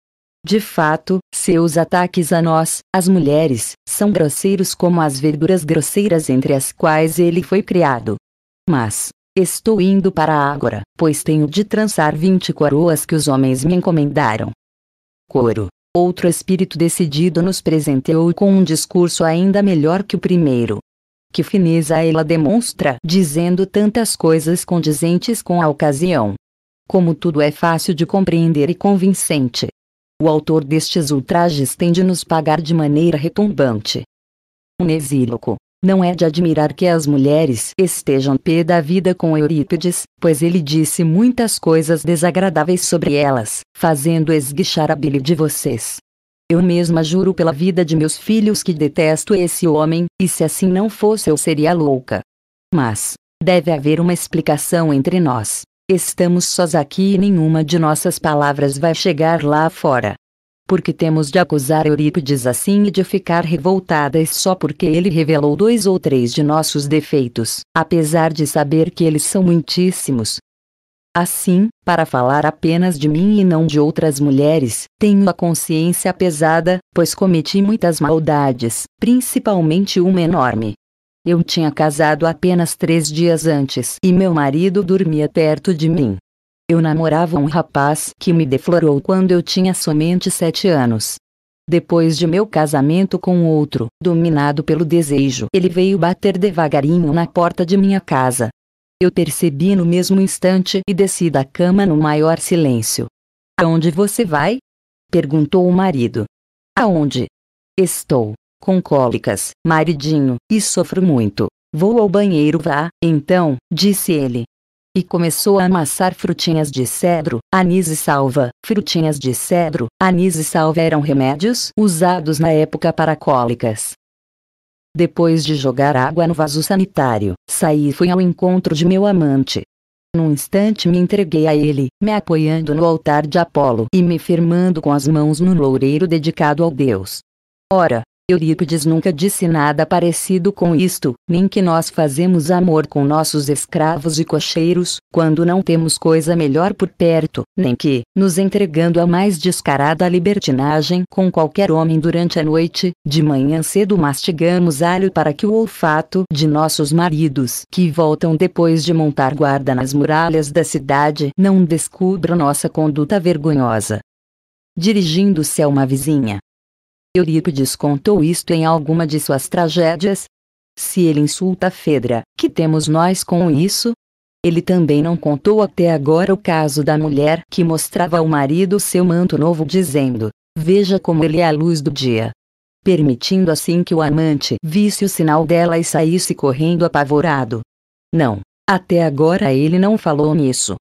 De fato, seus ataques a nós, as mulheres, são grosseiros como as verduras grosseiras entre as quais ele foi criado. Mas, estou indo para a Ágora, pois tenho de trançar vinte coroas que os homens me encomendaram. Coro. Outro espírito decidido nos presenteou com um discurso ainda melhor que o primeiro. Que fineza ela demonstra dizendo tantas coisas condizentes com a ocasião. Como tudo é fácil de compreender e convincente. O autor destes ultrajes tende nos pagar de maneira retumbante. Um exíloco. Não é de admirar que as mulheres estejam pé da vida com Eurípides, pois ele disse muitas coisas desagradáveis sobre elas, fazendo esguichar a bile de vocês. Eu mesma juro pela vida de meus filhos que detesto esse homem, e se assim não fosse eu seria louca. Mas, deve haver uma explicação entre nós. Estamos sós aqui e nenhuma de nossas palavras vai chegar lá fora. Porque temos de acusar Eurípides assim e de ficar revoltadas só porque ele revelou dois ou três de nossos defeitos, apesar de saber que eles são muitíssimos, Assim, para falar apenas de mim e não de outras mulheres, tenho a consciência pesada, pois cometi muitas maldades, principalmente uma enorme. Eu tinha casado apenas três dias antes e meu marido dormia perto de mim. Eu namorava um rapaz que me deflorou quando eu tinha somente sete anos. Depois de meu casamento com outro, dominado pelo desejo, ele veio bater devagarinho na porta de minha casa, eu percebi no mesmo instante e desci da cama no maior silêncio. Aonde você vai? perguntou o marido. Aonde? Estou com cólicas, maridinho, e sofro muito. Vou ao banheiro, vá, então, disse ele. E começou a amassar frutinhas de cedro, anis e salva. Frutinhas de cedro, anis e salva eram remédios usados na época para cólicas. Depois de jogar água no vaso sanitário, saí e fui ao encontro de meu amante. Num instante me entreguei a ele, me apoiando no altar de Apolo e me firmando com as mãos no loureiro dedicado ao deus. Ora, Eurípides nunca disse nada parecido com isto, nem que nós fazemos amor com nossos escravos e cocheiros, quando não temos coisa melhor por perto, nem que, nos entregando à mais descarada libertinagem com qualquer homem durante a noite, de manhã cedo mastigamos alho para que o olfato de nossos maridos, que voltam depois de montar guarda nas muralhas da cidade, não descubra nossa conduta vergonhosa. Dirigindo-se a uma vizinha, Eurípides contou isto em alguma de suas tragédias? Se ele insulta Fedra, que temos nós com isso? Ele também não contou até agora o caso da mulher que mostrava ao marido seu manto novo dizendo, veja como ele é a luz do dia. Permitindo assim que o amante visse o sinal dela e saísse correndo apavorado. Não, até agora ele não falou nisso.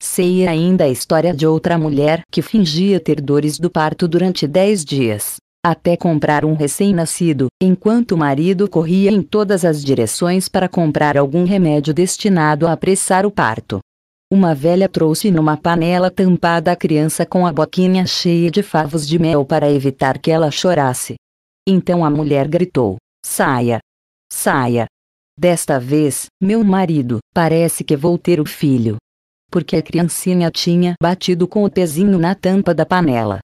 Sei ainda a história de outra mulher que fingia ter dores do parto durante dez dias, até comprar um recém-nascido, enquanto o marido corria em todas as direções para comprar algum remédio destinado a apressar o parto. Uma velha trouxe numa panela tampada a criança com a boquinha cheia de favos de mel para evitar que ela chorasse. Então a mulher gritou: Saia! Saia! Desta vez, meu marido, parece que vou ter o filho. Porque a criancinha tinha batido com o pezinho na tampa da panela.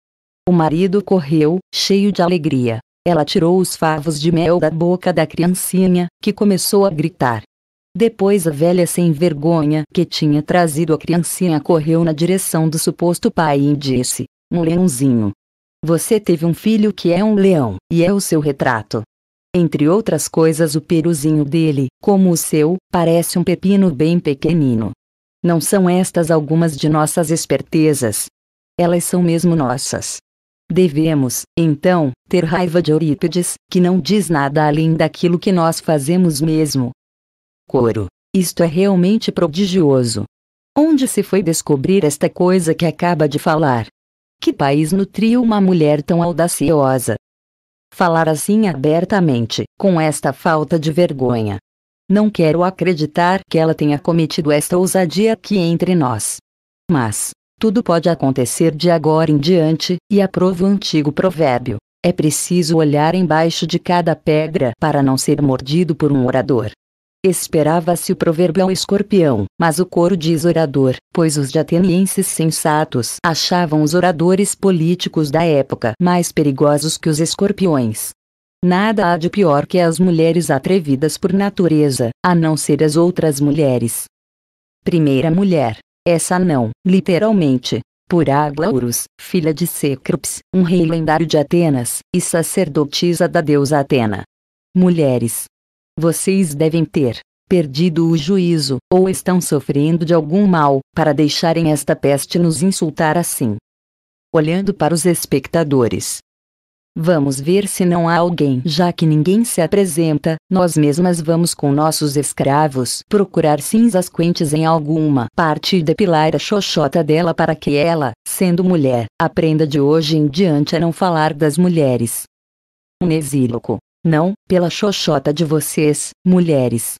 O marido correu, cheio de alegria. Ela tirou os favos de mel da boca da criancinha, que começou a gritar. Depois a velha sem vergonha que tinha trazido a criancinha correu na direção do suposto pai e disse: Um leãozinho. Você teve um filho que é um leão, e é o seu retrato. Entre outras coisas, o peruzinho dele, como o seu, parece um pepino bem pequenino. Não são estas algumas de nossas espertezas? Elas são mesmo nossas. Devemos, então, ter raiva de Eurípides, que não diz nada além daquilo que nós fazemos mesmo. Coro. Isto é realmente prodigioso. Onde se foi descobrir esta coisa que acaba de falar? Que país nutriu uma mulher tão audaciosa? Falar assim abertamente, com esta falta de vergonha. Não quero acreditar que ela tenha cometido esta ousadia aqui entre nós. Mas, tudo pode acontecer de agora em diante, e aprova o antigo provérbio. É preciso olhar embaixo de cada pedra para não ser mordido por um orador. Esperava-se o provérbio ao escorpião, mas o coro diz orador, pois os atenienses sensatos achavam os oradores políticos da época mais perigosos que os escorpiões. Nada há de pior que as mulheres atrevidas por natureza, a não ser as outras mulheres. Primeira mulher. Essa não, literalmente, por Áglauros, filha de Cecrops, um rei lendário de Atenas, e sacerdotisa da deusa Atena. Mulheres. Vocês devem ter perdido o juízo, ou estão sofrendo de algum mal, para deixarem esta peste nos insultar assim. Olhando para os espectadores, Vamos ver se não há alguém. Já que ninguém se apresenta, nós mesmas vamos com nossos escravos procurar cinzas quentes em alguma parte e depilar a xoxota dela para que ela, sendo mulher, aprenda de hoje em diante a não falar das mulheres. Um exíloco. Não, pela xoxota de vocês, mulheres.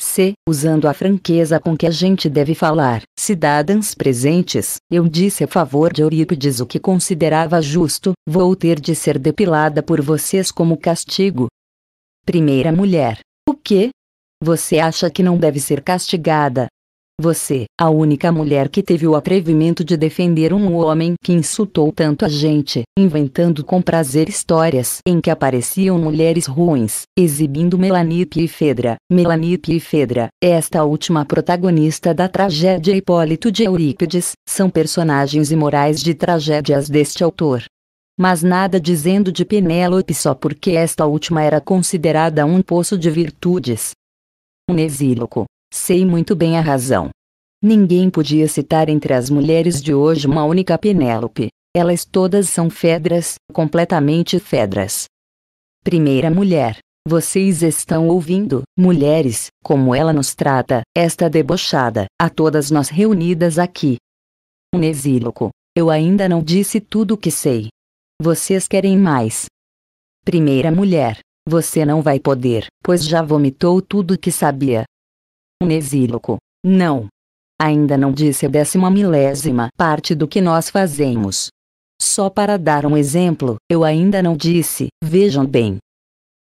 C. Usando a franqueza com que a gente deve falar, cidadãos presentes, eu disse a favor de Eurípides o que considerava justo, vou ter de ser depilada por vocês como castigo. Primeira mulher. O que? Você acha que não deve ser castigada, você, a única mulher que teve o atrevimento de defender um homem que insultou tanto a gente, inventando com prazer histórias em que apareciam mulheres ruins, exibindo Melanie Piefedra. Melanie Fedra, é esta última protagonista da tragédia Hipólito de Eurípides, são personagens imorais de tragédias deste autor mas nada dizendo de Penélope só porque esta última era considerada um poço de virtudes. Um exíloco, Sei muito bem a razão. Ninguém podia citar entre as mulheres de hoje uma única Penélope. Elas todas são fedras, completamente fedras. Primeira mulher. Vocês estão ouvindo, mulheres, como ela nos trata, esta debochada, a todas nós reunidas aqui. Um Eu ainda não disse tudo o que sei. Vocês querem mais. Primeira mulher. Você não vai poder, pois já vomitou tudo o que sabia, Nesíloco, não. Ainda não disse a décima milésima parte do que nós fazemos. Só para dar um exemplo, eu ainda não disse, vejam bem.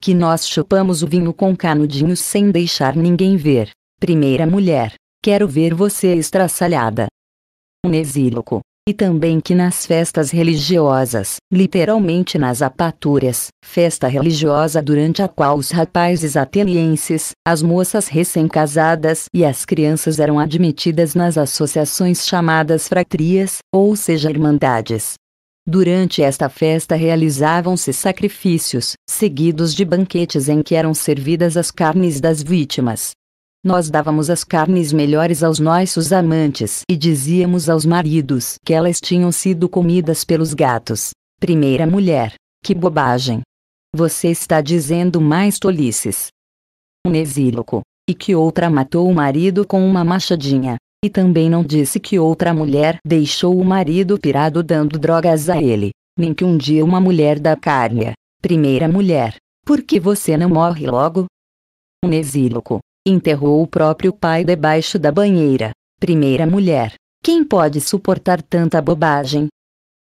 Que nós chupamos o vinho com canudinhos sem deixar ninguém ver. Primeira mulher, quero ver você estraçalhada. Nesíloco, e também que nas festas religiosas, literalmente nas apatúrias, festa religiosa durante a qual os rapazes atenienses, as moças recém-casadas e as crianças eram admitidas nas associações chamadas fratrias, ou seja, irmandades. Durante esta festa realizavam-se sacrifícios, seguidos de banquetes em que eram servidas as carnes das vítimas, nós dávamos as carnes melhores aos nossos amantes e dizíamos aos maridos que elas tinham sido comidas pelos gatos. Primeira mulher. Que bobagem! Você está dizendo mais tolices. Um exíloco. E que outra matou o marido com uma machadinha. E também não disse que outra mulher deixou o marido pirado dando drogas a ele. Nem que um dia uma mulher da carne. Primeira mulher. Por que você não morre logo? Um exíloco enterrou o próprio pai debaixo da banheira. Primeira mulher. Quem pode suportar tanta bobagem?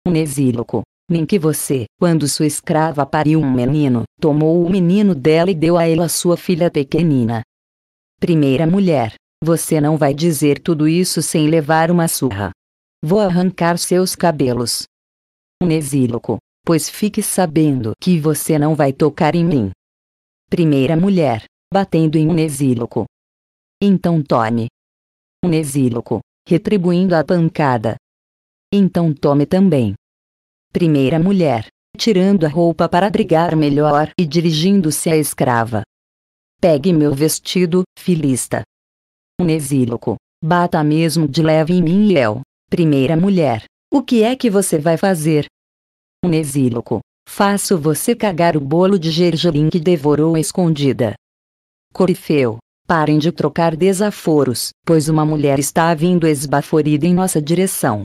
Um exíloco. Nem que você, quando sua escrava pariu um menino, tomou o menino dela e deu a ela sua filha pequenina. Primeira mulher. Você não vai dizer tudo isso sem levar uma surra. Vou arrancar seus cabelos. Um exíloco. Pois fique sabendo que você não vai tocar em mim. Primeira mulher batendo em um exíloco. Então tome. Um exíloco, retribuindo a pancada. Então tome também. Primeira mulher, tirando a roupa para abrigar melhor e dirigindo-se à escrava. Pegue meu vestido, filista. Um exíloco, bata mesmo de leve em mim e eu. Primeira mulher, o que é que você vai fazer? Um exíloco, faço você cagar o bolo de gergelim que devorou a escondida. Corifeu, parem de trocar desaforos, pois uma mulher está vindo esbaforida em nossa direção.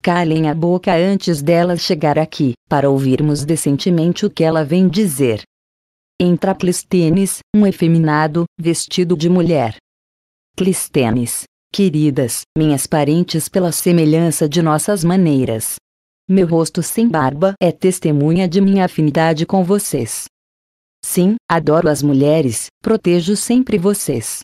Calem a boca antes dela chegar aqui, para ouvirmos decentemente o que ela vem dizer. Entra Clistenes, um efeminado, vestido de mulher. Clistenes, queridas, minhas parentes pela semelhança de nossas maneiras. Meu rosto sem barba é testemunha de minha afinidade com vocês. Sim, adoro as mulheres, protejo sempre vocês.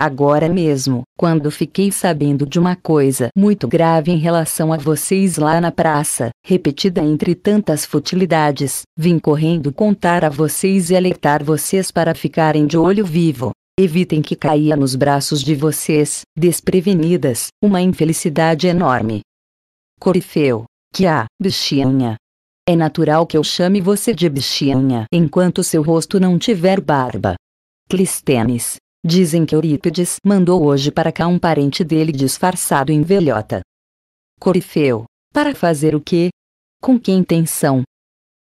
Agora mesmo, quando fiquei sabendo de uma coisa muito grave em relação a vocês lá na praça, repetida entre tantas futilidades, vim correndo contar a vocês e alertar vocês para ficarem de olho vivo. Evitem que caia nos braços de vocês, desprevenidas, uma infelicidade enorme. Corifeu. Que a, bichinha, é natural que eu chame você de bichinha enquanto seu rosto não tiver barba. Clistenes. Dizem que Eurípides mandou hoje para cá um parente dele disfarçado em velhota. Corifeu. Para fazer o quê? Com que intenção?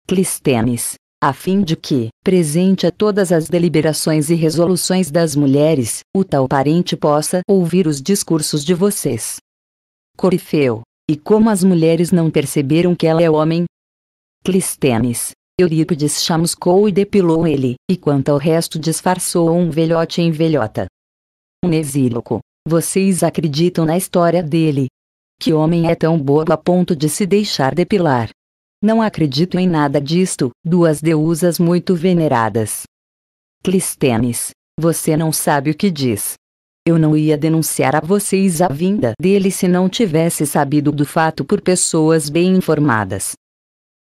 Clistenes. A fim de que, presente a todas as deliberações e resoluções das mulheres, o tal parente possa ouvir os discursos de vocês. Corifeu. E como as mulheres não perceberam que ela é homem, Clistenes. Eurípides chamuscou e depilou ele, e quanto ao resto disfarçou um velhote em velhota. Nesíloco, vocês acreditam na história dele? Que homem é tão bobo a ponto de se deixar depilar? Não acredito em nada disto, duas deusas muito veneradas. Clistenes, você não sabe o que diz. Eu não ia denunciar a vocês a vinda dele se não tivesse sabido do fato por pessoas bem informadas.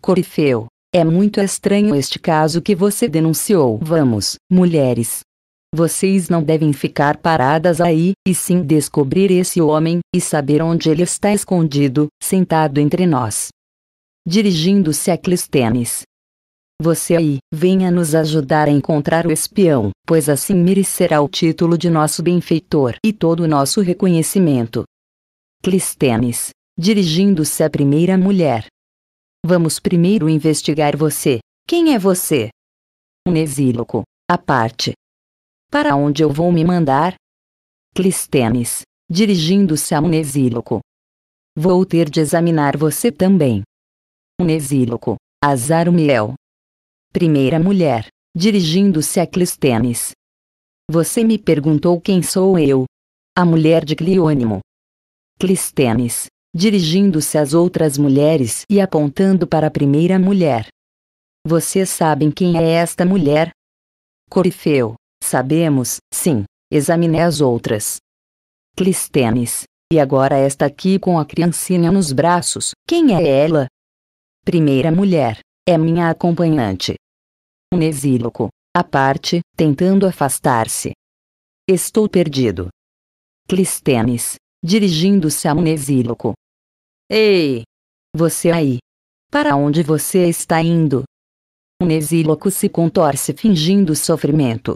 Corifeu, é muito estranho este caso que você denunciou. Vamos, mulheres. Vocês não devem ficar paradas aí, e sim descobrir esse homem, e saber onde ele está escondido, sentado entre nós. Dirigindo-se a Clistenes. Você aí, venha nos ajudar a encontrar o espião, pois assim merecerá o título de nosso benfeitor e todo o nosso reconhecimento. Clistenes, dirigindo-se à primeira mulher. Vamos primeiro investigar você. Quem é você? Um exíloco, A parte. Para onde eu vou me mandar? Clistenes, dirigindo-se a um exíloco. Vou ter de examinar você também. Um exíloco, azar o miel. Primeira mulher, dirigindo-se a Clistenes. Você me perguntou quem sou eu. A mulher de Cleônimo. Clistenes, dirigindo-se às outras mulheres e apontando para a primeira mulher. Vocês sabem quem é esta mulher? Corifeu. Sabemos, sim. Examine as outras. Clistenes. E agora esta aqui com a criancinha nos braços, quem é ela? Primeira mulher. É minha acompanhante. Unesíloco. A parte, tentando afastar-se. Estou perdido. Clistenes. Dirigindo-se a Unesíloco. Ei! Você aí! Para onde você está indo? Um exíloco se contorce fingindo sofrimento.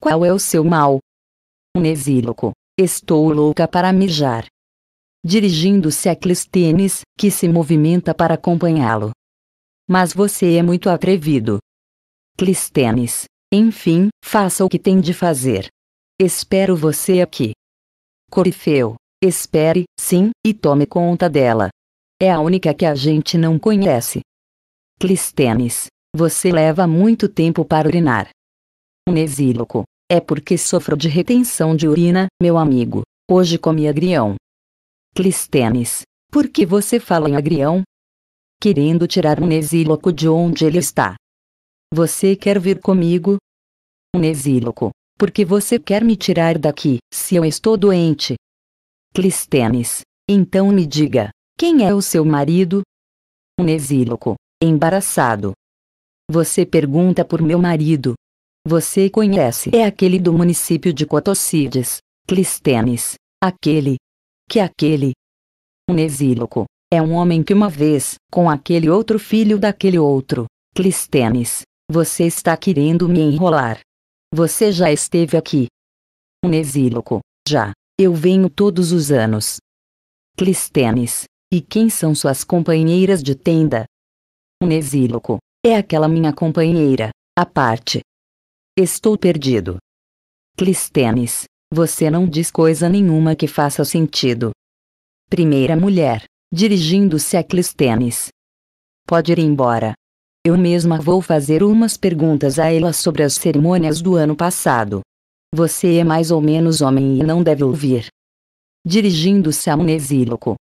Qual é o seu mal? Um exíloco. Estou louca para mijar. Dirigindo-se a Clístenes, que se movimenta para acompanhá-lo. Mas você é muito atrevido. Clístenes. Enfim, faça o que tem de fazer. Espero você aqui. Corifeu, Espere, sim, e tome conta dela. É a única que a gente não conhece. Clistenes, você leva muito tempo para urinar. Nesíloco, é porque sofro de retenção de urina, meu amigo. Hoje comi agrião. Clistenes, por que você fala em agrião? Querendo tirar o Nesíloco de onde ele está. Você quer vir comigo? Nesíloco, porque você quer me tirar daqui, se eu estou doente, Clistenes, então me diga, quem é o seu marido? Nesíloco, embaraçado. Você pergunta por meu marido. Você conhece é aquele do município de Cotocides, Clistenes, aquele. Que aquele? Nesíloco, é um homem que uma vez, com aquele outro filho daquele outro, Clistenes, você está querendo me enrolar. Você já esteve aqui. Nesíloco, já. Eu venho todos os anos. Clistenes. E quem são suas companheiras de tenda? Nesíloco. É aquela minha companheira, a parte. Estou perdido. Clistenes. Você não diz coisa nenhuma que faça sentido. Primeira mulher, dirigindo-se a Clistenes. Pode ir embora. Eu mesma vou fazer umas perguntas a ela sobre as cerimônias do ano passado. Você é mais ou menos homem e não deve ouvir. Dirigindo-se a Mnesíloco.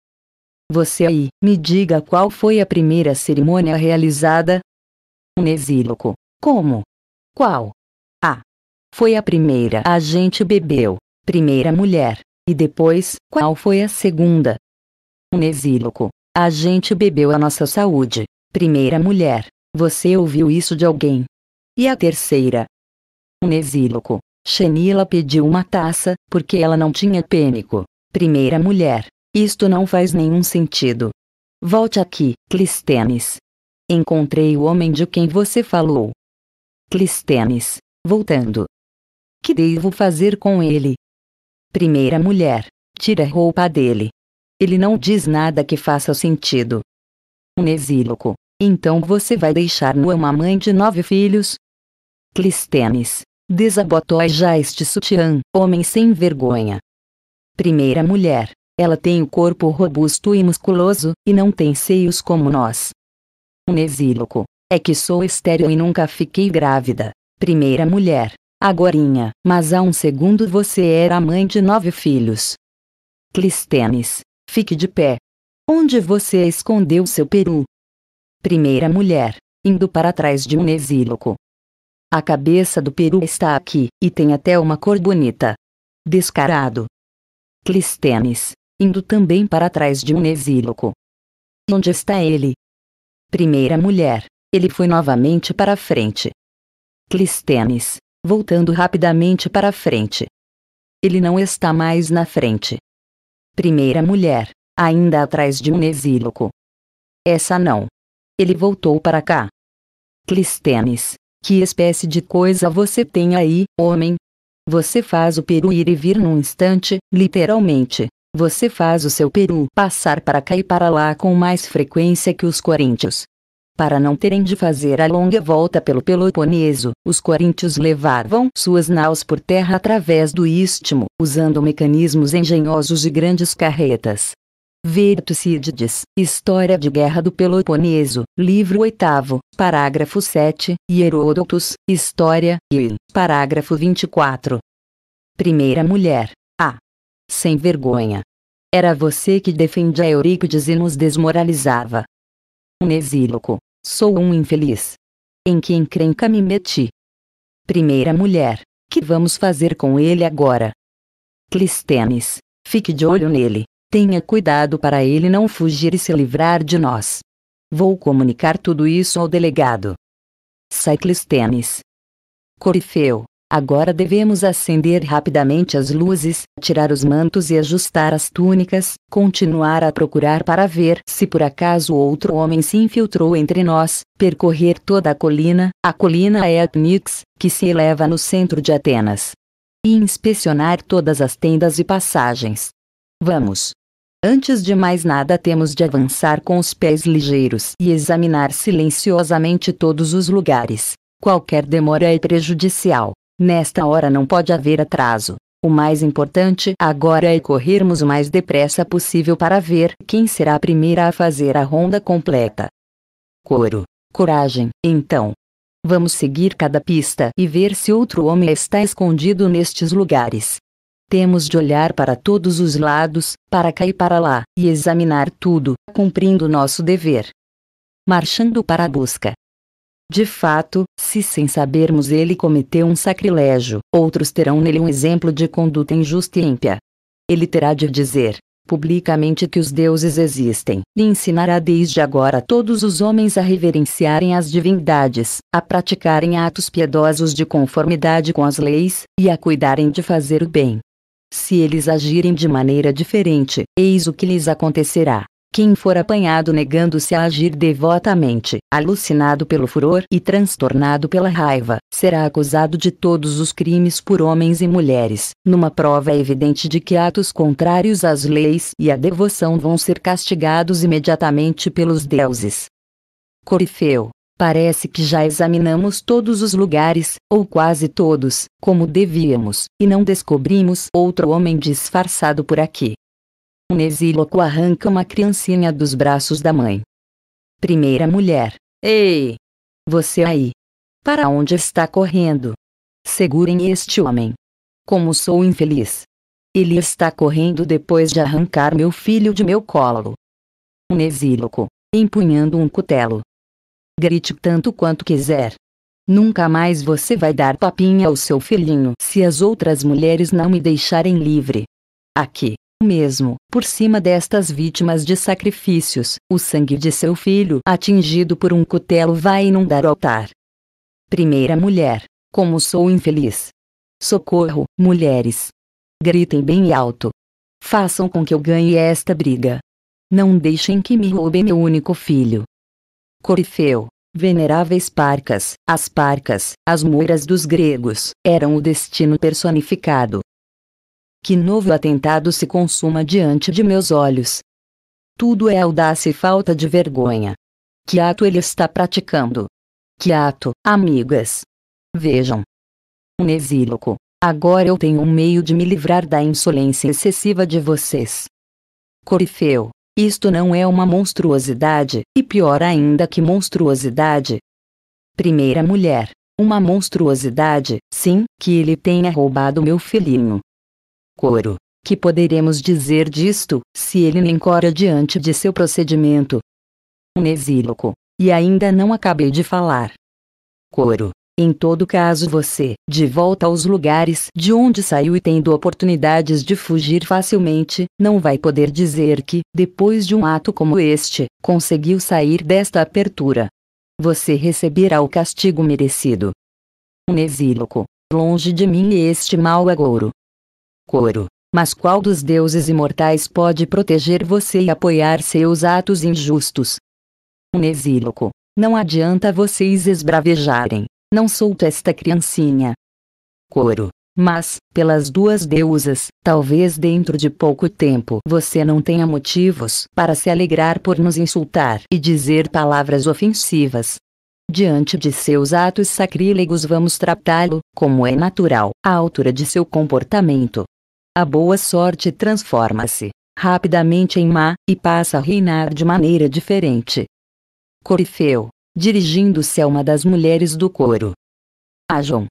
Você aí, me diga qual foi a primeira cerimônia realizada? Mnesíloco. Como? Qual? Ah, Foi a primeira a gente bebeu, primeira mulher. E depois, qual foi a segunda? Mnesíloco. A gente bebeu a nossa saúde, primeira mulher. Você ouviu isso de alguém? E a terceira? Mnesíloco. Xenila pediu uma taça, porque ela não tinha pênico. Primeira mulher. Isto não faz nenhum sentido. Volte aqui, Clistenes. Encontrei o homem de quem você falou. Clistenes. Voltando. Que devo fazer com ele? Primeira mulher. Tira a roupa dele. Ele não diz nada que faça sentido. Um Então você vai deixar nua uma mãe de nove filhos? Clistenes. Desabotoe já este sutiã, homem sem vergonha. Primeira mulher. Ela tem o corpo robusto e musculoso, e não tem seios como nós. Um É que sou estéreo e nunca fiquei grávida. Primeira mulher. Agorinha, mas há um segundo você era mãe de nove filhos. Clistenes. Fique de pé. Onde você escondeu seu peru? Primeira mulher. Indo para trás de um exíloco. A cabeça do peru está aqui, e tem até uma cor bonita. Descarado. Clistenes, indo também para trás de um exíloco. Onde está ele? Primeira mulher. Ele foi novamente para frente. Clistenes, voltando rapidamente para frente. Ele não está mais na frente. Primeira mulher, ainda atrás de um exíloco. Essa não. Ele voltou para cá. Clistenes, que espécie de coisa você tem aí, homem? Você faz o peru ir e vir num instante, literalmente. Você faz o seu peru passar para cá e para lá com mais frequência que os coríntios. Para não terem de fazer a longa volta pelo Peloponeso, os coríntios levavam suas naus por terra através do istmo, usando mecanismos engenhosos e grandes carretas. Vertucídides, História de Guerra do Peloponeso, livro 8, parágrafo 7, e Heródotos, História, I, parágrafo 24. Primeira mulher. A. Sem vergonha. Era você que defendia Eurípides e nos desmoralizava. Um exíloco. Sou um infeliz. Em que encrenca me meti? Primeira mulher. Que vamos fazer com ele agora? Clistenes, fique de olho nele. Tenha cuidado para ele não fugir e se livrar de nós. Vou comunicar tudo isso ao delegado. Cyclistenes. Corifeu. Agora devemos acender rapidamente as luzes, tirar os mantos e ajustar as túnicas, continuar a procurar para ver se por acaso outro homem se infiltrou entre nós, percorrer toda a colina, a colina é que se eleva no centro de Atenas. E inspecionar todas as tendas e passagens. Vamos! Antes de mais nada, temos de avançar com os pés ligeiros e examinar silenciosamente todos os lugares. Qualquer demora é prejudicial. Nesta hora não pode haver atraso. O mais importante agora é corrermos o mais depressa possível para ver quem será a primeira a fazer a ronda completa. Coro. Coragem, então. Vamos seguir cada pista e ver se outro homem está escondido nestes lugares. Temos de olhar para todos os lados, para cá e para lá, e examinar tudo, cumprindo nosso dever. Marchando para a busca. De fato, se sem sabermos ele cometeu um sacrilégio, outros terão nele um exemplo de conduta injusta e ímpia. Ele terá de dizer, publicamente que os deuses existem, e ensinará desde agora todos os homens a reverenciarem as divindades, a praticarem atos piedosos de conformidade com as leis, e a cuidarem de fazer o bem. Se eles agirem de maneira diferente, eis o que lhes acontecerá. Quem for apanhado negando-se a agir devotamente, alucinado pelo furor e transtornado pela raiva, será acusado de todos os crimes por homens e mulheres, numa prova evidente de que atos contrários às leis e à devoção vão ser castigados imediatamente pelos deuses. Corifeu Parece que já examinamos todos os lugares, ou quase todos, como devíamos, e não descobrimos outro homem disfarçado por aqui. Um exíloco arranca uma criancinha dos braços da mãe. Primeira mulher. Ei! Você aí! Para onde está correndo? Segurem este homem. Como sou infeliz! Ele está correndo depois de arrancar meu filho de meu colo. Um exíloco, empunhando um cutelo, Grite tanto quanto quiser. Nunca mais você vai dar papinha ao seu filhinho se as outras mulheres não me deixarem livre. Aqui, mesmo, por cima destas vítimas de sacrifícios, o sangue de seu filho atingido por um cutelo vai inundar o altar. Primeira mulher. Como sou infeliz. Socorro, mulheres. Gritem bem alto. Façam com que eu ganhe esta briga. Não deixem que me roubem meu único filho. Corifeu. Veneráveis parcas, as parcas, as moiras dos gregos, eram o destino personificado. Que novo atentado se consuma diante de meus olhos. Tudo é audácia e falta de vergonha. Que ato ele está praticando? Que ato, amigas? Vejam. Um Agora eu tenho um meio de me livrar da insolência excessiva de vocês. Corifeu, isto não é uma monstruosidade, e pior ainda que monstruosidade. Primeira mulher. Uma monstruosidade, sim, que ele tenha roubado meu filhinho. Coro. Que poderemos dizer disto, se ele nem cora diante de seu procedimento? Um exíloco. E ainda não acabei de falar. Coro. Em todo caso você, de volta aos lugares de onde saiu e tendo oportunidades de fugir facilmente, não vai poder dizer que, depois de um ato como este, conseguiu sair desta apertura. Você receberá o castigo merecido. Nesíloco. longe de mim este mau agouro. Coro. Mas qual dos deuses imortais pode proteger você e apoiar seus atos injustos? Nesíloco. Não adianta vocês esbravejarem, não solto esta criancinha. Coro. Mas, pelas duas deusas, talvez dentro de pouco tempo você não tenha motivos para se alegrar por nos insultar e dizer palavras ofensivas. Diante de seus atos sacrílegos, vamos tratá-lo, como é natural, à altura de seu comportamento. A boa sorte transforma-se rapidamente em má e passa a reinar de maneira diferente. Corifeu dirigindo-se a uma das mulheres do coro. Ajam.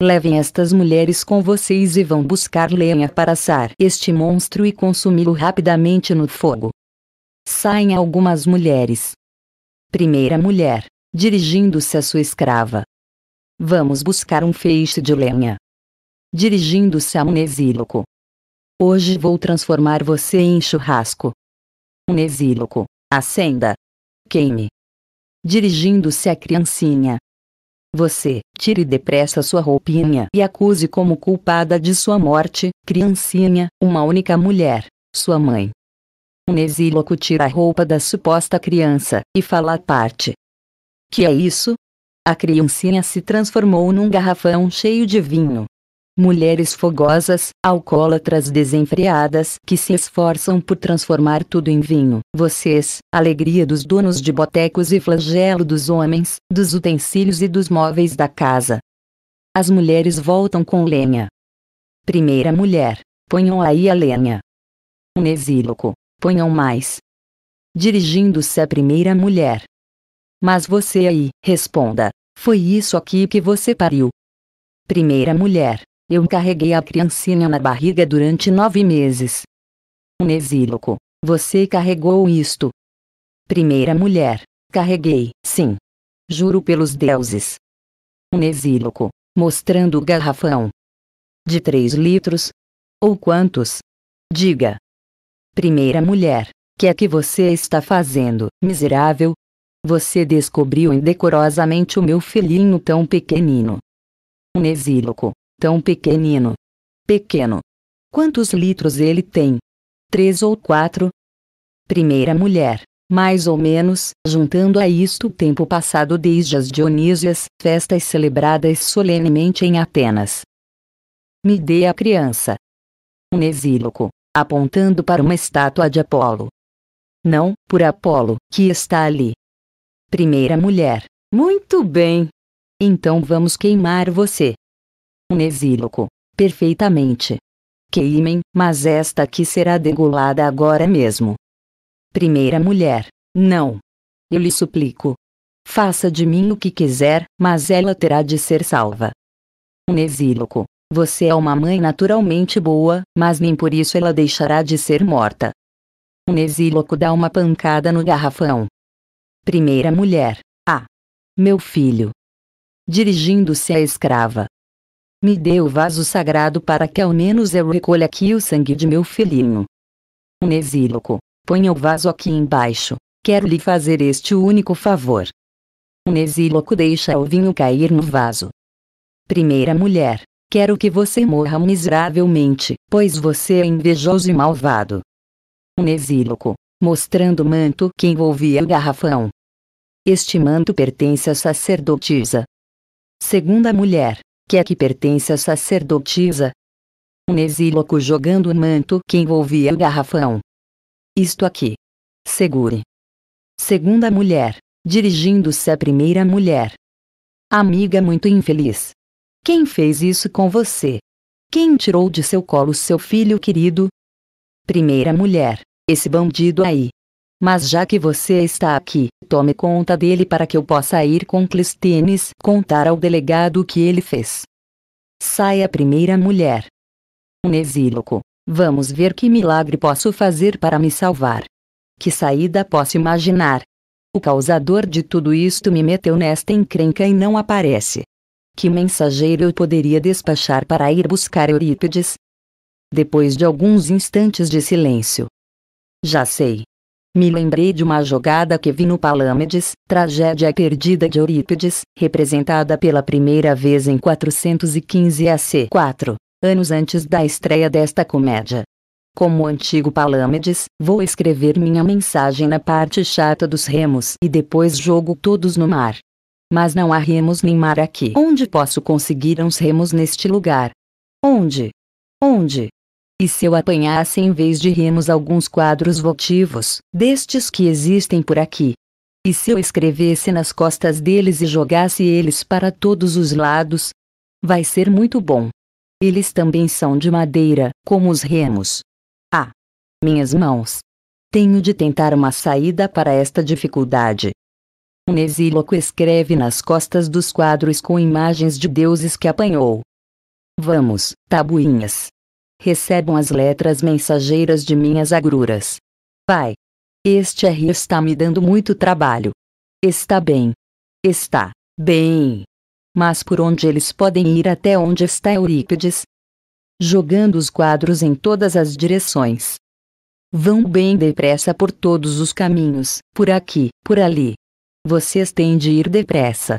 Ah, levem estas mulheres com vocês e vão buscar lenha para assar este monstro e consumi-lo rapidamente no fogo. Saem algumas mulheres. Primeira mulher, dirigindo-se à sua escrava. Vamos buscar um feixe de lenha. Dirigindo-se a um exíloco. Hoje vou transformar você em churrasco. Um acenda. Queime dirigindo-se à criancinha. Você, tire depressa sua roupinha e acuse como culpada de sua morte, criancinha, uma única mulher, sua mãe. Um exíloco tira a roupa da suposta criança, e fala à parte. Que é isso? A criancinha se transformou num garrafão cheio de vinho, mulheres fogosas, alcoólatras desenfreadas que se esforçam por transformar tudo em vinho. Vocês, alegria dos donos de botecos e flagelo dos homens, dos utensílios e dos móveis da casa. As mulheres voltam com lenha. Primeira mulher, ponham aí a lenha. Um exíloco, ponham mais. Dirigindo-se à primeira mulher. Mas você aí, responda, foi isso aqui que você pariu. Primeira mulher, eu carreguei a criancinha na barriga durante nove meses. Nesíloco, você carregou isto. Primeira mulher, carreguei, sim. Juro pelos deuses. Nesíloco, mostrando o garrafão. De três litros? Ou quantos? Diga. Primeira mulher, que é que você está fazendo, miserável? Você descobriu indecorosamente o meu filhinho tão pequenino. Nesíloco, Tão pequenino. Pequeno. Quantos litros ele tem? Três ou quatro? Primeira mulher. Mais ou menos, juntando a isto o tempo passado desde as Dionísias, festas celebradas solenemente em Atenas. Me dê a criança. Um exíloco, apontando para uma estátua de Apolo. Não, por Apolo, que está ali. Primeira mulher. Muito bem. Então vamos queimar você um exíloco, perfeitamente. Queimem, mas esta aqui será degolada agora mesmo. Primeira mulher, não. Eu lhe suplico. Faça de mim o que quiser, mas ela terá de ser salva. Um exíloco, você é uma mãe naturalmente boa, mas nem por isso ela deixará de ser morta. Um exíloco dá uma pancada no garrafão. Primeira mulher, ah! Meu filho! Dirigindo-se à escrava, me dê o vaso sagrado para que ao menos eu recolha aqui o sangue de meu filhinho. Nesíloco, ponha o vaso aqui embaixo. Quero lhe fazer este único favor. Nesíloco deixa o vinho cair no vaso. Primeira mulher, quero que você morra miseravelmente, pois você é invejoso e malvado. Nesíloco, mostrando o manto que envolvia o garrafão. Este manto pertence à sacerdotisa. Segunda mulher, que é que pertence à sacerdotisa. Um exíloco jogando o manto que envolvia o garrafão. Isto aqui. Segure. Segunda mulher, dirigindo-se à primeira mulher. Amiga muito infeliz. Quem fez isso com você? Quem tirou de seu colo seu filho querido? Primeira mulher, esse bandido aí. Mas já que você está aqui, tome conta dele para que eu possa ir com Clestenes contar ao delegado o que ele fez. Sai a primeira mulher. Um Vamos ver que milagre posso fazer para me salvar. Que saída posso imaginar? O causador de tudo isto me meteu nesta encrenca e não aparece. Que mensageiro eu poderia despachar para ir buscar Eurípides? Depois de alguns instantes de silêncio. Já sei. Me lembrei de uma jogada que vi no Palâmedes, tragédia perdida de Eurípides, representada pela primeira vez em 415 AC 4, anos antes da estreia desta comédia. Como antigo Palâmedes, vou escrever minha mensagem na parte chata dos remos e depois jogo todos no mar. Mas não há remos nem mar aqui. Onde posso conseguir uns remos neste lugar? Onde? Onde? E se eu apanhasse em vez de remos alguns quadros votivos, destes que existem por aqui? E se eu escrevesse nas costas deles e jogasse eles para todos os lados? Vai ser muito bom. Eles também são de madeira, como os remos. Ah! Minhas mãos! Tenho de tentar uma saída para esta dificuldade. Um exíloco escreve nas costas dos quadros com imagens de deuses que apanhou. Vamos, tabuinhas recebam as letras mensageiras de minhas agruras. Pai. Este R está me dando muito trabalho. Está bem. Está bem. Mas por onde eles podem ir até onde está Eurípides? Jogando os quadros em todas as direções. Vão bem depressa por todos os caminhos, por aqui, por ali. Vocês têm de ir depressa.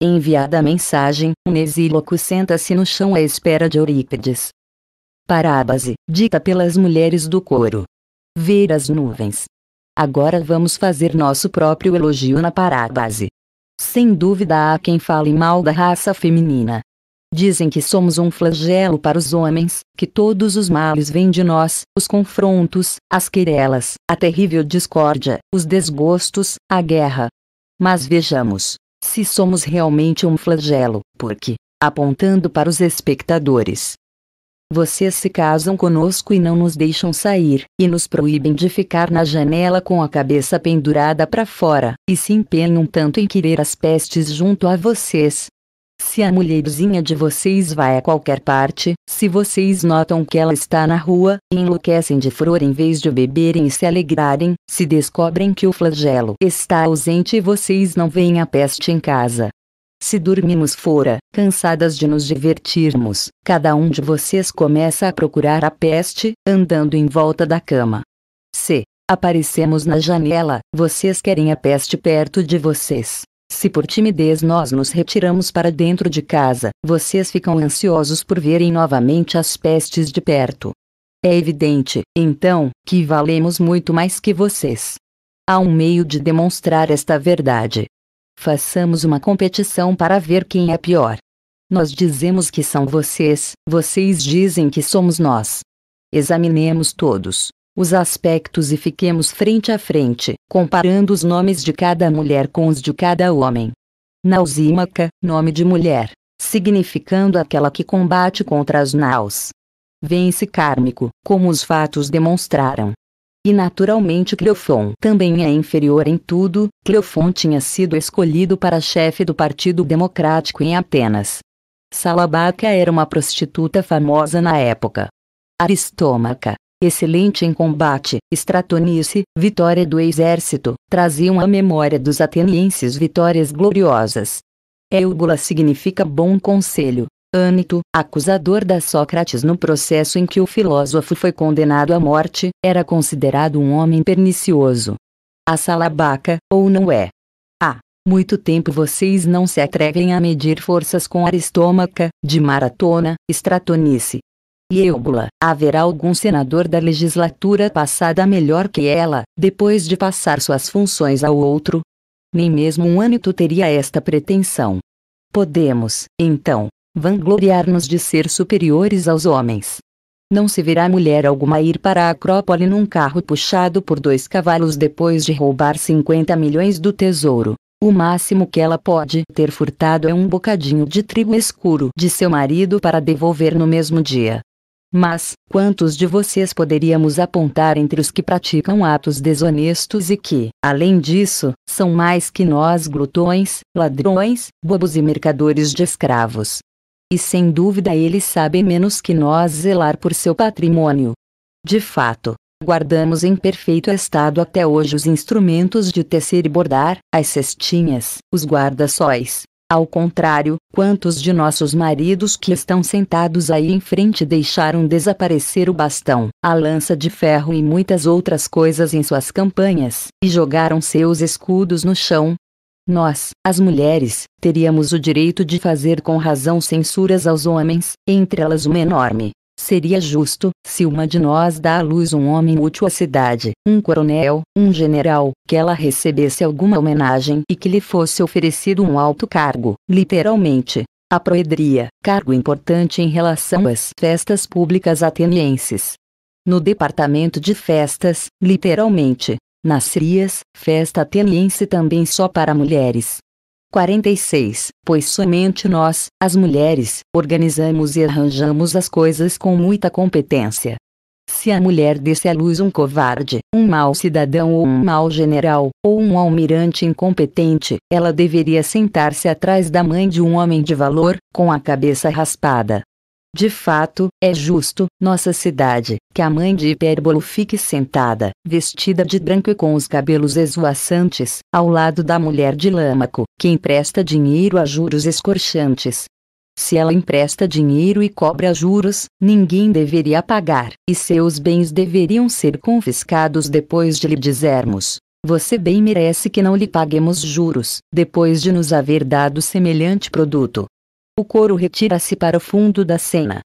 Enviada a mensagem, Nesíloco senta-se no chão à espera de Eurípides. Parábase, dita pelas mulheres do coro. Ver as nuvens. Agora vamos fazer nosso próprio elogio na parábase. Sem dúvida há quem fale mal da raça feminina. Dizem que somos um flagelo para os homens, que todos os males vêm de nós, os confrontos, as querelas, a terrível discórdia, os desgostos, a guerra. Mas vejamos, se somos realmente um flagelo, porque, apontando para os espectadores, vocês se casam conosco e não nos deixam sair, e nos proíbem de ficar na janela com a cabeça pendurada para fora, e se empenham tanto em querer as pestes junto a vocês. Se a mulherzinha de vocês vai a qualquer parte, se vocês notam que ela está na rua, enlouquecem de furor em vez de beberem e se alegrarem, se descobrem que o flagelo está ausente e vocês não veem a peste em casa, se dormirmos fora, cansadas de nos divertirmos, cada um de vocês começa a procurar a peste, andando em volta da cama. Se aparecemos na janela, vocês querem a peste perto de vocês. Se por timidez nós nos retiramos para dentro de casa, vocês ficam ansiosos por verem novamente as pestes de perto. É evidente, então, que valemos muito mais que vocês. Há um meio de demonstrar esta verdade. Façamos uma competição para ver quem é pior. Nós dizemos que são vocês, vocês dizem que somos nós. Examinemos todos os aspectos e fiquemos frente a frente, comparando os nomes de cada mulher com os de cada homem. Nausímaca, nome de mulher, significando aquela que combate contra as naus. Vence cármico, como os fatos demonstraram, e naturalmente Cleofon também é inferior em tudo, Cleofon tinha sido escolhido para chefe do Partido Democrático em Atenas. Salabaca era uma prostituta famosa na época. Aristômaca, excelente em combate, Stratonice, vitória do exército, traziam à memória dos atenienses vitórias gloriosas. Éugula significa bom conselho, Ânito, acusador da Sócrates no processo em que o filósofo foi condenado à morte, era considerado um homem pernicioso. A salabaca, ou não é? Há muito tempo vocês não se atrevem a medir forças com aristômaca, de maratona, estratonice. E Eubula, haverá algum senador da legislatura passada melhor que ela, depois de passar suas funções ao outro? Nem mesmo um Anito teria esta pretensão. Podemos, então, vangloriar-nos de ser superiores aos homens. Não se verá mulher alguma ir para a Acrópole num carro puxado por dois cavalos depois de roubar 50 milhões do tesouro. O máximo que ela pode ter furtado é um bocadinho de trigo escuro de seu marido para devolver no mesmo dia. Mas, quantos de vocês poderíamos apontar entre os que praticam atos desonestos e que, além disso, são mais que nós glutões, ladrões, bobos e mercadores de escravos? E sem dúvida eles sabem menos que nós zelar por seu patrimônio. De fato, guardamos em perfeito estado até hoje os instrumentos de tecer e bordar, as cestinhas, os guarda-sóis. Ao contrário, quantos de nossos maridos que estão sentados aí em frente deixaram desaparecer o bastão, a lança de ferro e muitas outras coisas em suas campanhas, e jogaram seus escudos no chão, nós, as mulheres, teríamos o direito de fazer com razão censuras aos homens, entre elas uma enorme. Seria justo, se uma de nós dá à luz um homem útil à cidade, um coronel, um general, que ela recebesse alguma homenagem e que lhe fosse oferecido um alto cargo, literalmente. A proedria, cargo importante em relação às festas públicas atenienses. No departamento de festas, literalmente, nascerias, festa ateniense também só para mulheres. 46. Pois somente nós, as mulheres, organizamos e arranjamos as coisas com muita competência. Se a mulher desse à luz um covarde, um mau cidadão ou um mau general, ou um almirante incompetente, ela deveria sentar-se atrás da mãe de um homem de valor, com a cabeça raspada, de fato, é justo, nossa cidade, que a mãe de Hipérbolo fique sentada, vestida de branco e com os cabelos esvoaçantes, ao lado da mulher de Lâmaco, que empresta dinheiro a juros escorchantes. Se ela empresta dinheiro e cobra juros, ninguém deveria pagar, e seus bens deveriam ser confiscados depois de lhe dizermos: Você bem merece que não lhe paguemos juros, depois de nos haver dado semelhante produto. O coro retira-se para o fundo da cena.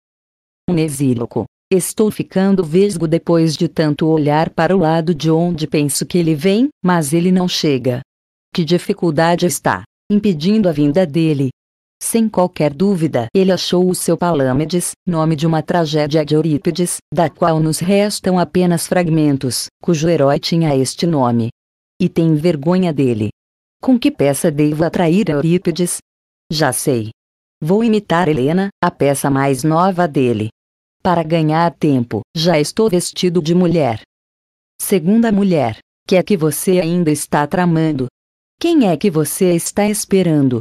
Um exíloco. Estou ficando vesgo depois de tanto olhar para o lado de onde penso que ele vem, mas ele não chega. Que dificuldade está impedindo a vinda dele? Sem qualquer dúvida, ele achou o seu Palâmedes, nome de uma tragédia de Eurípides, da qual nos restam apenas fragmentos, cujo herói tinha este nome. E tem vergonha dele. Com que peça devo atrair Eurípides? Já sei, Vou imitar Helena, a peça mais nova dele. Para ganhar tempo, já estou vestido de mulher. Segunda mulher, que é que você ainda está tramando? Quem é que você está esperando?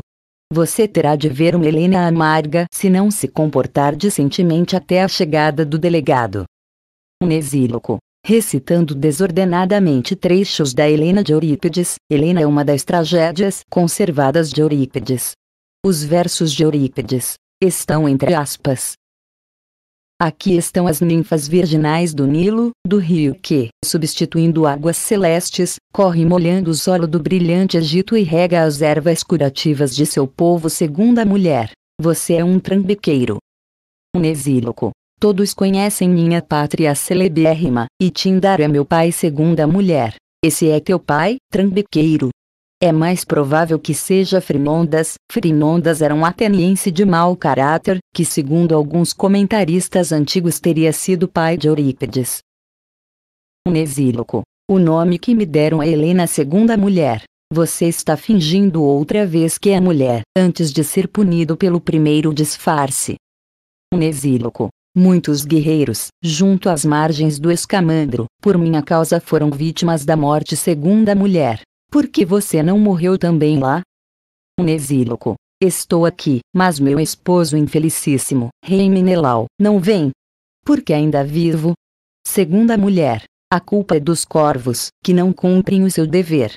Você terá de ver uma Helena amarga se não se comportar decentemente até a chegada do delegado. Um exíloco, recitando desordenadamente trechos da Helena de Eurípides, Helena é uma das tragédias conservadas de Eurípides. Os versos de Eurípides estão entre aspas. Aqui estão as ninfas virginais do Nilo, do rio que, substituindo águas celestes, corre molhando o solo do brilhante Egito e rega as ervas curativas de seu povo segundo a mulher. Você é um trambiqueiro. Um exíloco. Todos conhecem minha pátria celebérrima, e Tindar é meu pai segundo a mulher. Esse é teu pai, trambiqueiro, é mais provável que seja Frimondas. Frimondas era um ateniense de mau caráter, que segundo alguns comentaristas antigos teria sido pai de Eurípides. Nesíloco. O nome que me deram a é Helena segunda mulher. Você está fingindo outra vez que é mulher, antes de ser punido pelo primeiro disfarce. Nesíloco. Muitos guerreiros, junto às margens do Escamandro, por minha causa foram vítimas da morte segunda mulher, por que você não morreu também lá? Nesíloco. Estou aqui, mas meu esposo infelicíssimo, rei Menelau, não vem. Porque ainda vivo? Segunda mulher. A culpa é dos corvos, que não cumprem o seu dever.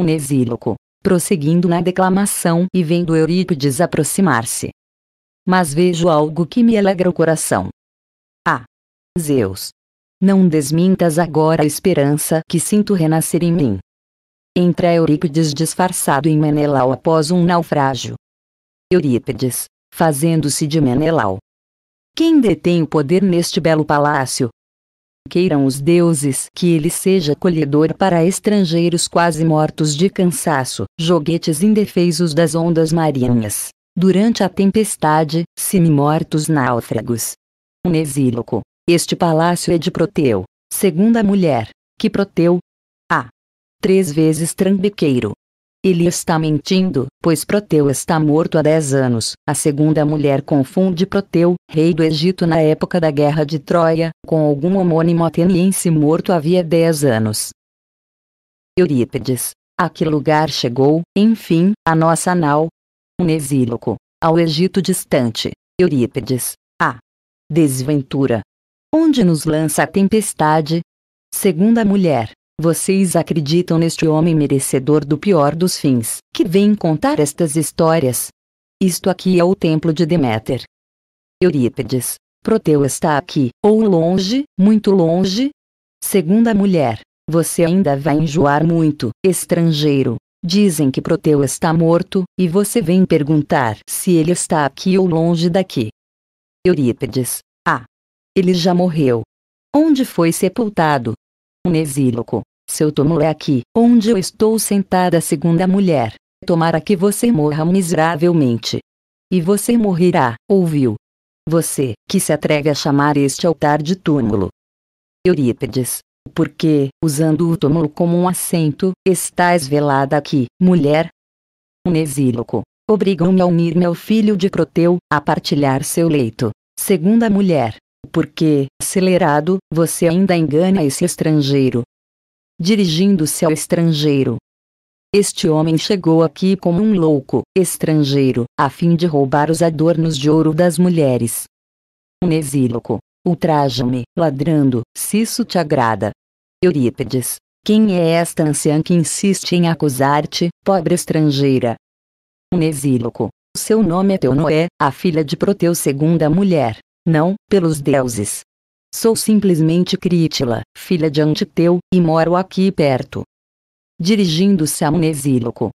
Nesíloco. Prosseguindo na declamação e vendo Eurípides aproximar-se. Mas vejo algo que me alegra o coração. Ah! Zeus. Não desmintas agora a esperança que sinto renascer em mim. Entra Eurípides disfarçado em Menelau após um naufrágio. Eurípides, fazendo-se de Menelau. Quem detém o poder neste belo palácio? Queiram os deuses que ele seja acolhedor para estrangeiros quase mortos de cansaço, joguetes indefesos das ondas marinhas, durante a tempestade, semi-mortos náufragos. Nesíloco, este palácio é de Proteu, segunda mulher, que Proteu, três vezes trambiqueiro. Ele está mentindo, pois Proteu está morto há dez anos. A segunda mulher confunde Proteu, rei do Egito na época da Guerra de Troia, com algum homônimo ateniense morto havia dez anos. Eurípides. A que lugar chegou, enfim, a nossa nau? Um exíloco. Ao Egito distante. Eurípides. A. Desventura. Onde nos lança a tempestade? Segunda mulher. Vocês acreditam neste homem merecedor do pior dos fins, que vem contar estas histórias? Isto aqui é o templo de Deméter. Eurípides. Proteu está aqui, ou longe, muito longe? Segunda mulher. Você ainda vai enjoar muito, estrangeiro. Dizem que Proteu está morto, e você vem perguntar se ele está aqui ou longe daqui. Eurípides. Ah! Ele já morreu. Onde foi sepultado? Nesíloco. Seu túmulo é aqui, onde eu estou sentada, segunda mulher. Tomara que você morra miseravelmente. E você morrerá, ouviu? Você, que se atreve a chamar este altar de túmulo. Eurípides, porque, usando o túmulo como um assento, estás velada aqui, mulher? Um Obrigam-me a unir-me ao filho de Proteu, a partilhar seu leito. Segunda mulher. Porque, acelerado, você ainda engana esse estrangeiro, dirigindo-se ao estrangeiro. Este homem chegou aqui como um louco, estrangeiro, a fim de roubar os adornos de ouro das mulheres. Nesíloco, ultraja-me, ladrando, se isso te agrada. Eurípides, quem é esta anciã que insiste em acusar-te, pobre estrangeira? Nesíloco, seu nome é Teonoé, a filha de Proteu segunda mulher. Não, pelos deuses, Sou simplesmente Crítila, filha de Antiteu, e moro aqui perto. Dirigindo-se a Unesíloco.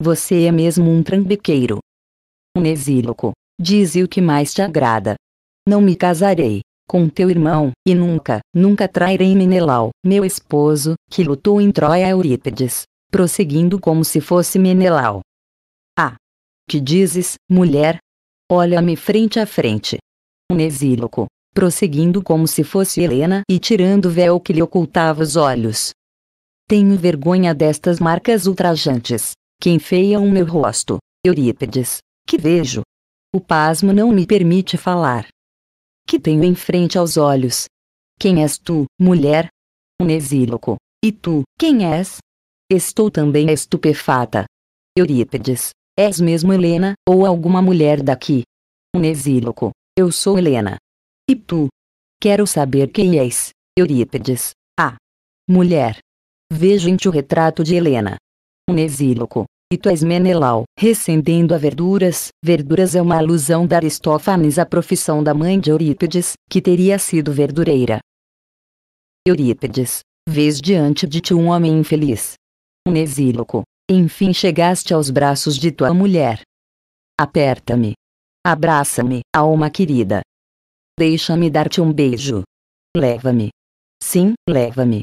Você é mesmo um trambiqueiro. Unesíloco, dize o que mais te agrada. Não me casarei com teu irmão, e nunca, nunca trairei Menelau, meu esposo, que lutou em Troia Eurípides, prosseguindo como se fosse Menelau. Ah! Que dizes, mulher? Olha-me frente a frente. Unesíloco, prosseguindo como se fosse Helena e tirando o véu que lhe ocultava os olhos. Tenho vergonha destas marcas ultrajantes, que enfeiam o meu rosto, Eurípides, que vejo. O pasmo não me permite falar. Que tenho em frente aos olhos? Quem és tu, mulher? Um exíloco. E tu, quem és? Estou também estupefata. Eurípides, és mesmo Helena, ou alguma mulher daqui? Um exíloco. Eu sou Helena. E tu? Quero saber quem és, Eurípides. Ah. Mulher. Vejo em ti o retrato de Helena. Um exíloco. E tu és Menelau, recendendo a verduras. Verduras é uma alusão de Aristófanes à profissão da mãe de Eurípides, que teria sido verdureira. Eurípides, vês diante de ti um homem infeliz. Um exíloco. Enfim chegaste aos braços de tua mulher. Aperta-me. Abraça-me, alma querida. Deixa-me dar-te um beijo. Leva-me. Sim, leva-me.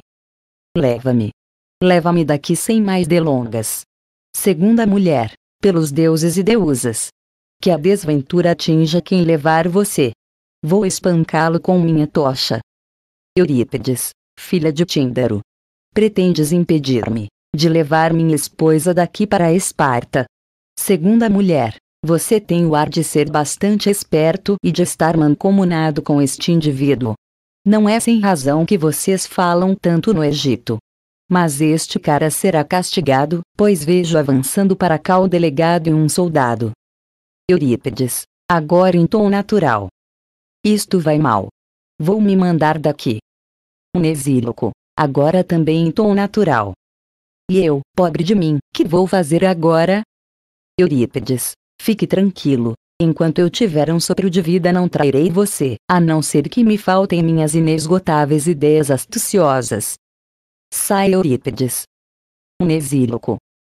Leva-me. Leva-me daqui sem mais delongas. Segunda mulher, pelos deuses e deusas. Que a desventura atinja quem levar você. Vou espancá-lo com minha tocha. Eurípedes, filha de Tíndaro. Pretendes impedir-me de levar minha esposa daqui para Esparta? Segunda mulher, você tem o ar de ser bastante esperto e de estar mancomunado com este indivíduo. Não é sem razão que vocês falam tanto no Egito. Mas este cara será castigado, pois vejo avançando para cá o delegado e um soldado. Eurípides, agora em tom natural. Isto vai mal. Vou me mandar daqui. Nesíloco, agora também em tom natural. E eu, pobre de mim, que vou fazer agora? Eurípides, Fique tranquilo. Enquanto eu tiver um sopro de vida não trairei você, a não ser que me faltem minhas inesgotáveis ideias astuciosas. Sai Eurípides. Um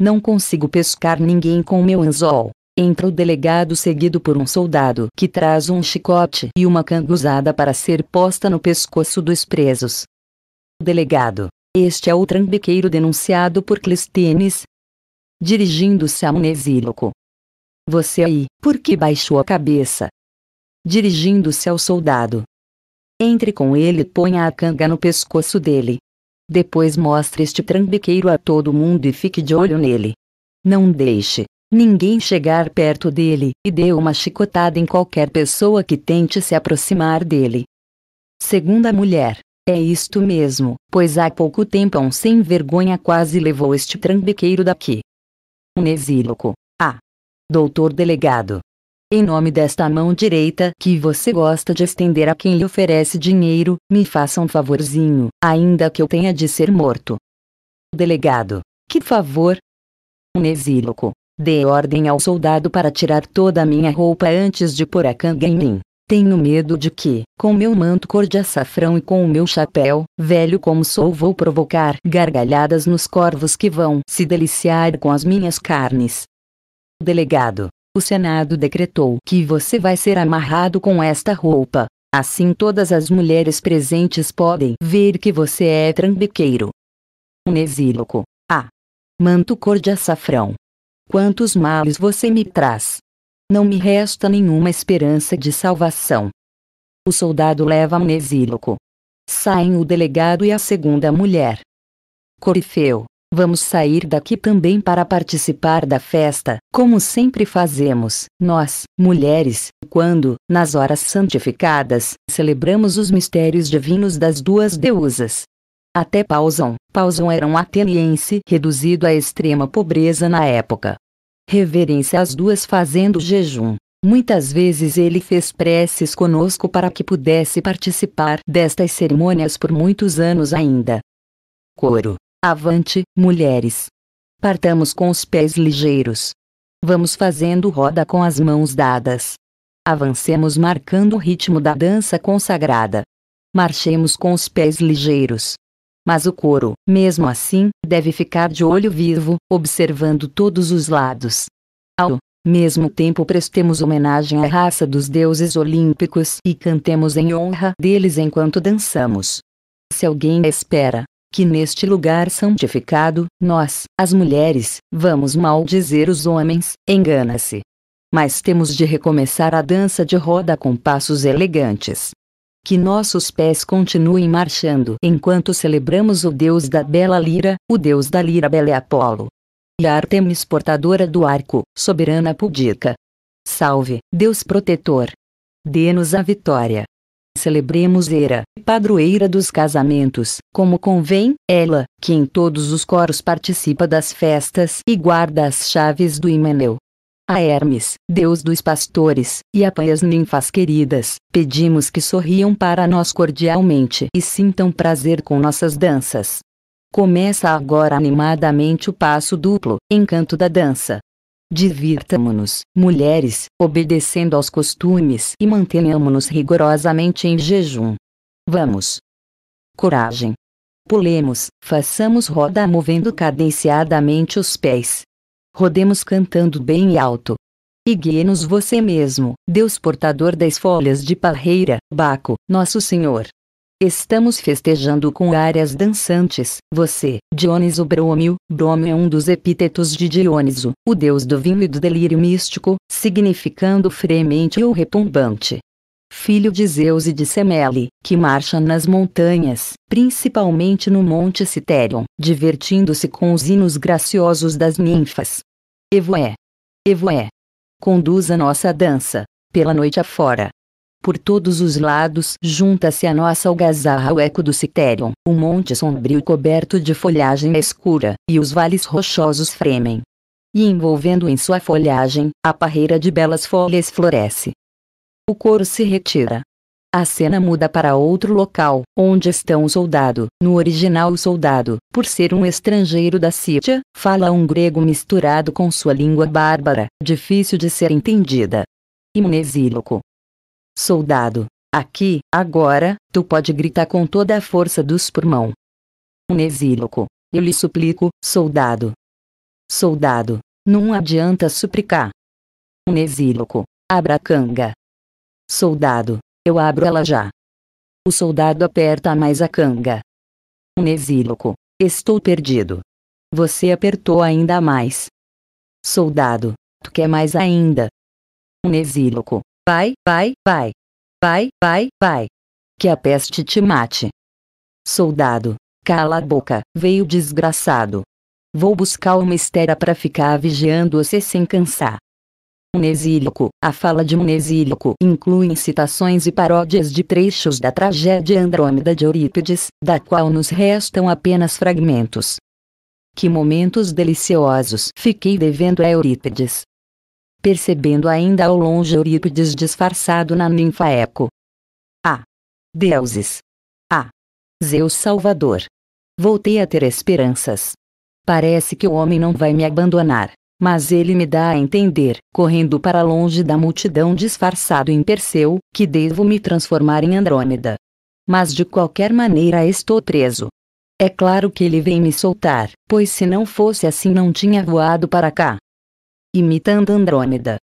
Não consigo pescar ninguém com meu anzol. Entra o delegado seguido por um soldado que traz um chicote e uma canguzada para ser posta no pescoço dos presos. Delegado. Este é o trambiqueiro denunciado por Clístenes. Dirigindo-se a um você aí, por que baixou a cabeça? Dirigindo-se ao soldado. Entre com ele e ponha a canga no pescoço dele. Depois mostre este trambiqueiro a todo mundo e fique de olho nele. Não deixe ninguém chegar perto dele e dê uma chicotada em qualquer pessoa que tente se aproximar dele. Segunda mulher. É isto mesmo, pois há pouco tempo um sem vergonha quase levou este trambiqueiro daqui. Um exíloco. Ah, doutor delegado. Em nome desta mão direita que você gosta de estender a quem lhe oferece dinheiro, me faça um favorzinho, ainda que eu tenha de ser morto. Delegado. Que favor? Um exíloco. Dê ordem ao soldado para tirar toda a minha roupa antes de pôr a canga em mim. Tenho medo de que, com meu manto cor de açafrão e com o meu chapéu, velho como sou, vou provocar gargalhadas nos corvos que vão se deliciar com as minhas carnes delegado, o Senado decretou que você vai ser amarrado com esta roupa. Assim todas as mulheres presentes podem ver que você é trambiqueiro. Um exíloco. Ah! Manto cor de açafrão. Quantos males você me traz! Não me resta nenhuma esperança de salvação. O soldado leva um exíloco. Saem o delegado e a segunda mulher. Corifeu, Vamos sair daqui também para participar da festa, como sempre fazemos, nós, mulheres, quando, nas horas santificadas, celebramos os mistérios divinos das duas deusas. Até Pausão, Pausão era um ateniense reduzido à extrema pobreza na época. Reverência às duas fazendo jejum. Muitas vezes ele fez preces conosco para que pudesse participar destas cerimônias por muitos anos ainda. Coro Avante, mulheres! Partamos com os pés ligeiros. Vamos fazendo roda com as mãos dadas. Avancemos marcando o ritmo da dança consagrada. Marchemos com os pés ligeiros. Mas o coro, mesmo assim, deve ficar de olho vivo, observando todos os lados. Ao mesmo tempo prestemos homenagem à raça dos deuses olímpicos e cantemos em honra deles enquanto dançamos. Se alguém espera que neste lugar santificado, nós, as mulheres, vamos maldizer os homens, engana-se. Mas temos de recomeçar a dança de roda com passos elegantes. Que nossos pés continuem marchando enquanto celebramos o deus da bela lira, o deus da lira bela Apolo. E a Artemis portadora do arco, soberana pudica. Salve, Deus protetor. Dê-nos a vitória. Celebremos Era, padroeira dos casamentos, como convém, ela, que em todos os coros participa das festas e guarda as chaves do Himeneu. A Hermes, deus dos pastores, e a Pai ninfas queridas, pedimos que sorriam para nós cordialmente e sintam prazer com nossas danças. Começa agora animadamente o passo duplo, encanto da dança. Divirtamo-nos, mulheres, obedecendo aos costumes e mantenhamo-nos rigorosamente em jejum. Vamos! Coragem! Pulemos, façamos roda movendo cadenciadamente os pés. Rodemos cantando bem alto. E guie-nos você mesmo, Deus portador das folhas de parreira, Baco, nosso Senhor. Estamos festejando com áreas dançantes. Você, Dioniso Brômio, Brômio é um dos epítetos de Dioniso, o deus do vinho e do delírio místico, significando fremente ou retumbante. Filho de Zeus e de Semele, que marcha nas montanhas, principalmente no Monte Citerion, divertindo-se com os hinos graciosos das ninfas. Evoé! Evoé! Conduz a nossa dança, pela noite afora. Por todos os lados junta-se a nossa algazarra o eco do Citerion. O monte sombrio coberto de folhagem escura, e os vales rochosos fremem. E envolvendo em sua folhagem, a parreira de belas folhas floresce. O coro se retira. A cena muda para outro local, onde estão o soldado. No original, o soldado, por ser um estrangeiro da Cítia, fala um grego misturado com sua língua bárbara, difícil de ser entendida. Imnesíloco. Soldado, aqui, agora, tu pode gritar com toda a força dos pulmão. Nesíloco. eu lhe suplico, soldado. Soldado, não adianta suplicar. Nesíloco. abra a canga. Soldado, eu abro ela já. O soldado aperta mais a canga. Nesíloco. estou perdido. Você apertou ainda mais. Soldado, tu quer mais ainda. Nesíloco. Vai, vai, vai. Vai, vai, vai. Que a peste te mate. Soldado, cala a boca, veio desgraçado. Vou buscar uma estera para ficar vigiando você sem cansar. Munesílico, a fala de Munesílico inclui citações e paródias de trechos da tragédia Andrômeda de Eurípides, da qual nos restam apenas fragmentos. Que momentos deliciosos fiquei devendo a Eurípides percebendo ainda ao longe Eurípides disfarçado na ninfa Eco. Ah! Deuses! Ah! Zeus Salvador! Voltei a ter esperanças. Parece que o homem não vai me abandonar, mas ele me dá a entender, correndo para longe da multidão disfarçado em Perseu, que devo me transformar em Andrômeda. Mas de qualquer maneira estou preso. É claro que ele vem me soltar, pois se não fosse assim não tinha voado para cá imitando Andrômeda.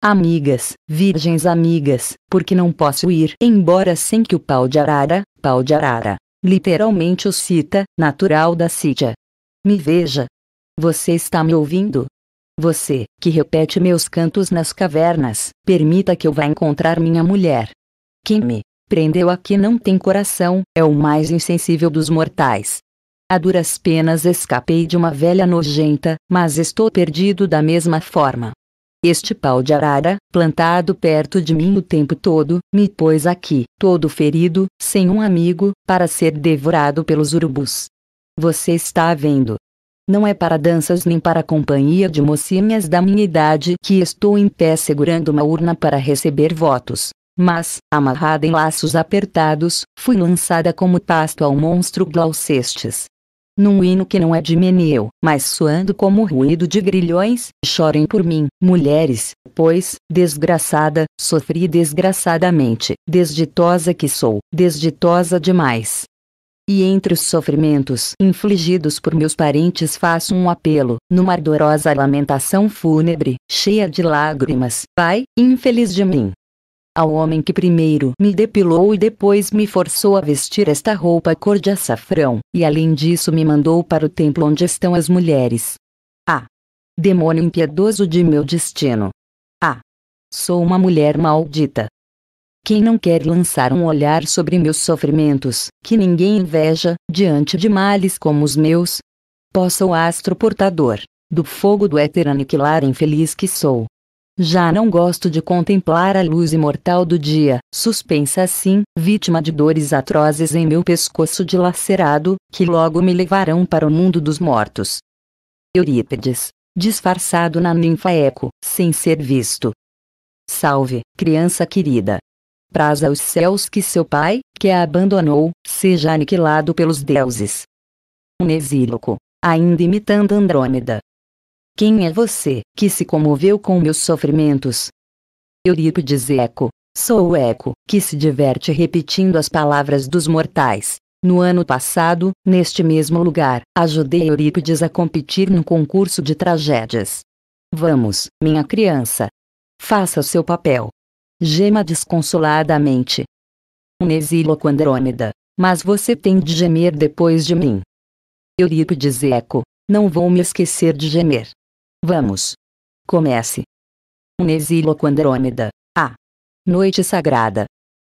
Amigas, virgens amigas, porque não posso ir embora sem que o pau de arara, pau de arara, literalmente o cita, natural da Síria. Me veja. Você está me ouvindo? Você, que repete meus cantos nas cavernas, permita que eu vá encontrar minha mulher. Quem me prendeu aqui não tem coração, é o mais insensível dos mortais. A duras penas escapei de uma velha nojenta, mas estou perdido da mesma forma. Este pau de arara, plantado perto de mim o tempo todo, me pôs aqui, todo ferido, sem um amigo, para ser devorado pelos urubus. Você está vendo. Não é para danças nem para companhia de mocinhas da minha idade que estou em pé segurando uma urna para receber votos. Mas, amarrada em laços apertados, fui lançada como pasto ao monstro Glaucestes num hino que não é de meneu, mas soando como ruído de grilhões, chorem por mim, mulheres, pois, desgraçada, sofri desgraçadamente, desditosa que sou, desditosa demais. E entre os sofrimentos infligidos por meus parentes faço um apelo, numa ardorosa lamentação fúnebre, cheia de lágrimas. Pai, infeliz de mim, ao homem que primeiro me depilou e depois me forçou a vestir esta roupa cor de açafrão, e além disso me mandou para o templo onde estão as mulheres. Ah! Demônio impiedoso de meu destino! Ah! Sou uma mulher maldita! Quem não quer lançar um olhar sobre meus sofrimentos, que ninguém inveja, diante de males como os meus? Possa o astro portador do fogo do éter aniquilar infeliz que sou, já não gosto de contemplar a luz imortal do dia, suspensa assim, vítima de dores atrozes em meu pescoço dilacerado, que logo me levarão para o mundo dos mortos. Eurípides, disfarçado na ninfa Eco, sem ser visto. Salve, criança querida. Praza aos céus que seu pai, que a abandonou, seja aniquilado pelos deuses. Nesíloco, ainda imitando Andrômeda, quem é você, que se comoveu com meus sofrimentos? Eurípides Eco. Sou o Eco, que se diverte repetindo as palavras dos mortais. No ano passado, neste mesmo lugar, ajudei Eurípides a competir no concurso de tragédias. Vamos, minha criança. Faça seu papel. Gema desconsoladamente. Um Andrômeda. Mas você tem de gemer depois de mim. Eurípides Eco. Não vou me esquecer de gemer. Vamos. Comece. Um Andrômeda, a noite sagrada.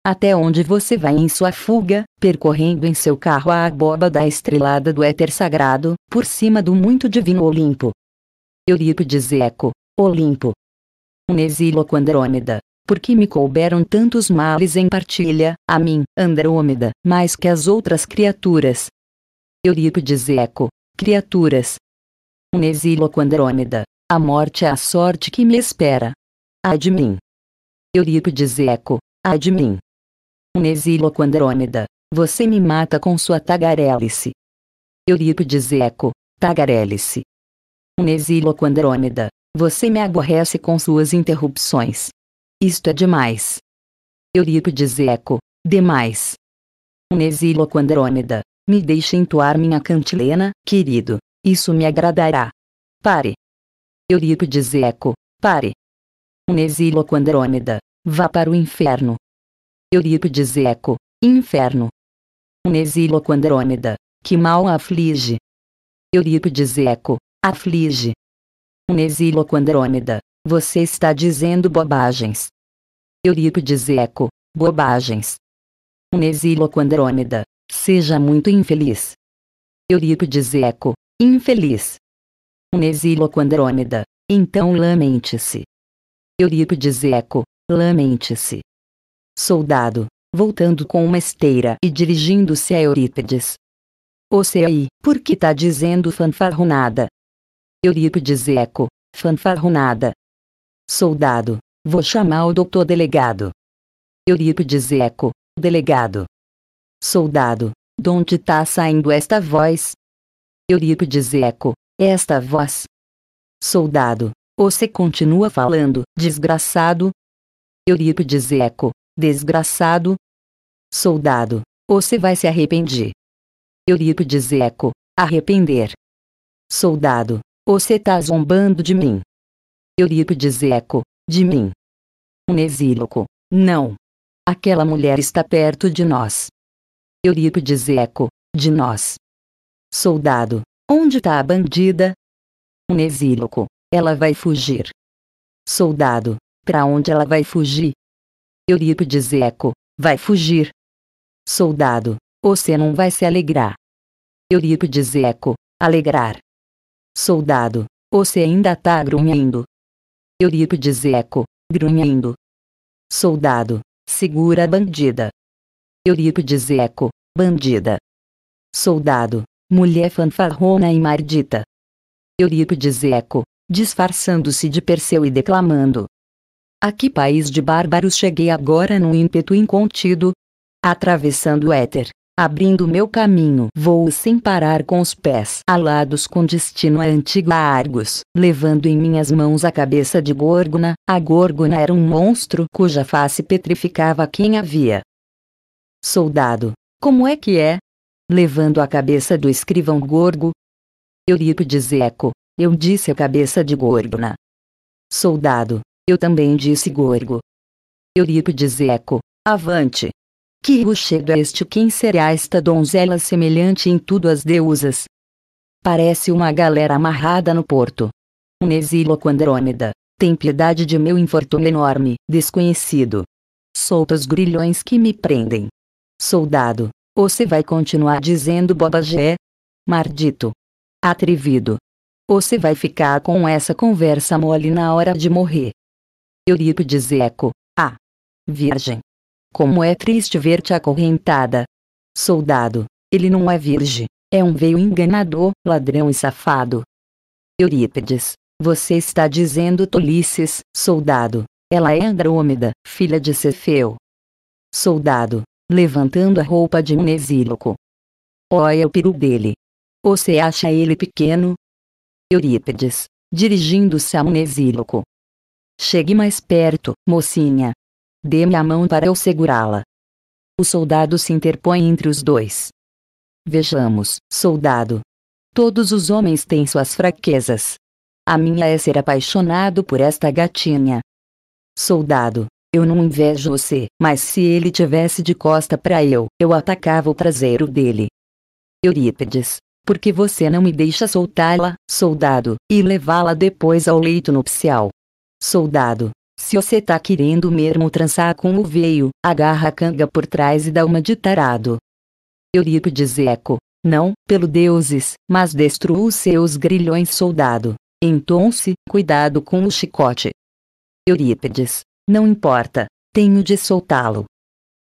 Até onde você vai em sua fuga, percorrendo em seu carro a abóbada estrelada do éter sagrado, por cima do muito divino Olimpo. Eurípides Eco, Olimpo. Um exílio Por que me couberam tantos males em partilha, a mim, Andrômeda, mais que as outras criaturas. Eurípides Eco, criaturas, um Andrômeda. A morte é a sorte que me espera. Admin. de mim. Eurípides Eco. admin. de mim. Andrômeda. Você me mata com sua tagarelice. Eurípides Eco. Tagarelice. Um Andrômeda. Você me aborrece com suas interrupções. Isto é demais. Eurípides Eco. Demais. Um Andrômeda. Me deixa entoar minha cantilena, querido. Isso me agradará. Pare. Eurípides Eco, pare. Um exíloco Andrômeda, vá para o inferno. Eurípides Eco, inferno. Um exíloco Andrômeda, que mal aflige. Eurípides Eco, aflige. Um exíloco Andrômeda, você está dizendo bobagens. Eurípides Eco, bobagens. Um exíloco Andrômeda, seja muito infeliz. Eurípides Eco, infeliz. Um exílio quando Andrômeda, então lamente-se. Eurípides Eco, lamente-se. Soldado, voltando com uma esteira e dirigindo-se a Eurípides. Você aí, por que tá dizendo fanfarronada? Eurípides Eco, fanfarronada. Soldado, vou chamar o doutor delegado. Eurípides Eco, delegado. Soldado, de onde tá saindo esta voz? Eurípides Eco, esta voz. Soldado, você continua falando, desgraçado. Eurípides Eco, desgraçado. Soldado, você vai se arrepender. Eurípides Eco, arrepender. Soldado, você tá zombando de mim. Eurípides Eco, de mim. Um não. Aquela mulher está perto de nós. Eurípides Eco, de nós. Soldado, onde tá a bandida? Unesíloco, ela vai fugir. Soldado, para onde ela vai fugir? Eurípides Eco, vai fugir. Soldado, você não vai se alegrar. Eurípides Eco, alegrar. Soldado, você ainda tá grunhindo. Eurípides Eco, grunhindo. Soldado, segura a bandida. Eurípides Eco, bandida. Soldado, mulher fanfarrona e mardita. Eurípides Eco, disfarçando-se de Perseu e declamando. A que país de bárbaros cheguei agora num ímpeto incontido? Atravessando o éter, abrindo meu caminho, vou sem parar com os pés alados com destino à antiga Argos, levando em minhas mãos a cabeça de Gorgona. A Gorgona era um monstro cuja face petrificava quem a via. Soldado, como é que é? levando a cabeça do escrivão Gorgo. Eurípides Eco, eu disse a cabeça de Gorgona. Soldado, eu também disse Gorgo. Eurípides Eco, avante! Que rochedo é este quem será esta donzela semelhante em tudo às deusas? Parece uma galera amarrada no porto. Um exíloco Andrômeda, tem piedade de meu infortúnio enorme, desconhecido. Solta os grilhões que me prendem. Soldado, ou se vai continuar dizendo bobagem? É? Mardito. Atrevido. Ou se vai ficar com essa conversa mole na hora de morrer. Eurípides Eco. A. Ah, virgem. Como é triste ver-te acorrentada. Soldado. Ele não é virgem. É um veio enganador, ladrão e safado. Eurípides. Você está dizendo tolices, soldado. Ela é Andrômeda, filha de Cefeu. Soldado, levantando a roupa de exíloco. Olha o peru dele. Você acha ele pequeno? Eurípides, dirigindo-se a exíloco. Chegue mais perto, mocinha. Dê-me a mão para eu segurá-la. O soldado se interpõe entre os dois. Vejamos, soldado. Todos os homens têm suas fraquezas. A minha é ser apaixonado por esta gatinha. Soldado, eu não invejo você, mas se ele tivesse de costa para eu, eu atacava o traseiro dele. Eurípides. Porque você não me deixa soltá-la, soldado, e levá-la depois ao leito nupcial. Soldado. Se você tá querendo mesmo trançar com o veio, agarra a canga por trás e dá uma de tarado. Eurípides Eco. Não, pelo deuses, mas destrua os seus grilhões soldado. se, cuidado com o chicote. Eurípides. Não importa, tenho de soltá-lo.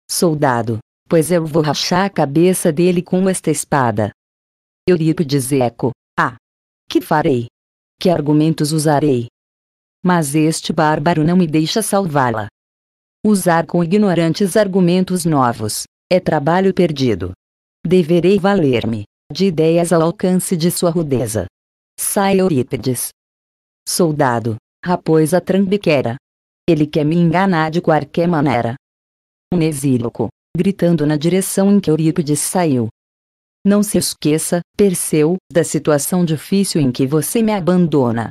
Soldado, pois eu vou rachar a cabeça dele com esta espada. Eurípides Eco. Ah! Que farei? Que argumentos usarei? Mas este bárbaro não me deixa salvá-la. Usar com ignorantes argumentos novos é trabalho perdido. Deverei valer-me de ideias ao alcance de sua rudeza. Sai Eurípides. Soldado, raposa trambiqueira, ele quer me enganar de qualquer maneira. Um exíloco, gritando na direção em que Eurípides saiu. Não se esqueça, Perseu, da situação difícil em que você me abandona.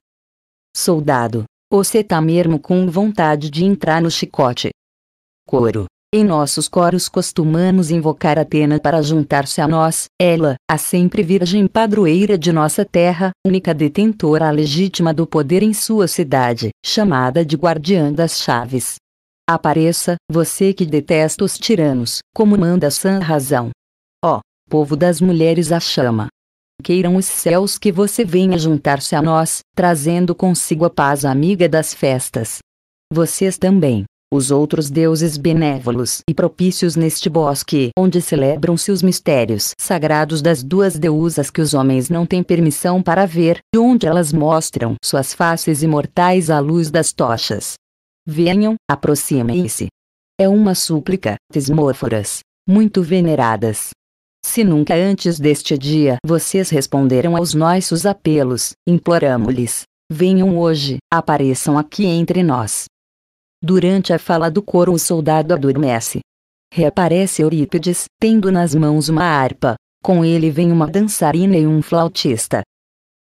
Soldado, você tá mesmo com vontade de entrar no chicote. Coro, em nossos coros costumamos invocar Atena para juntar-se a nós, ela, a sempre virgem padroeira de nossa terra, única detentora legítima do poder em sua cidade, chamada de Guardiã das Chaves. Apareça, você que detesta os tiranos, como manda a sã razão. Ó, oh, povo das mulheres a chama. Queiram os céus que você venha juntar-se a nós, trazendo consigo a paz amiga das festas. Vocês também os outros deuses benévolos e propícios neste bosque onde celebram-se os mistérios sagrados das duas deusas que os homens não têm permissão para ver, de onde elas mostram suas faces imortais à luz das tochas. Venham, aproximem-se. É uma súplica, Tesmóforas, muito veneradas. Se nunca antes deste dia vocês responderam aos nossos apelos, imploramos-lhes, venham hoje, apareçam aqui entre nós. Durante a fala do coro o soldado adormece. Reaparece Eurípides, tendo nas mãos uma harpa. Com ele vem uma dançarina e um flautista.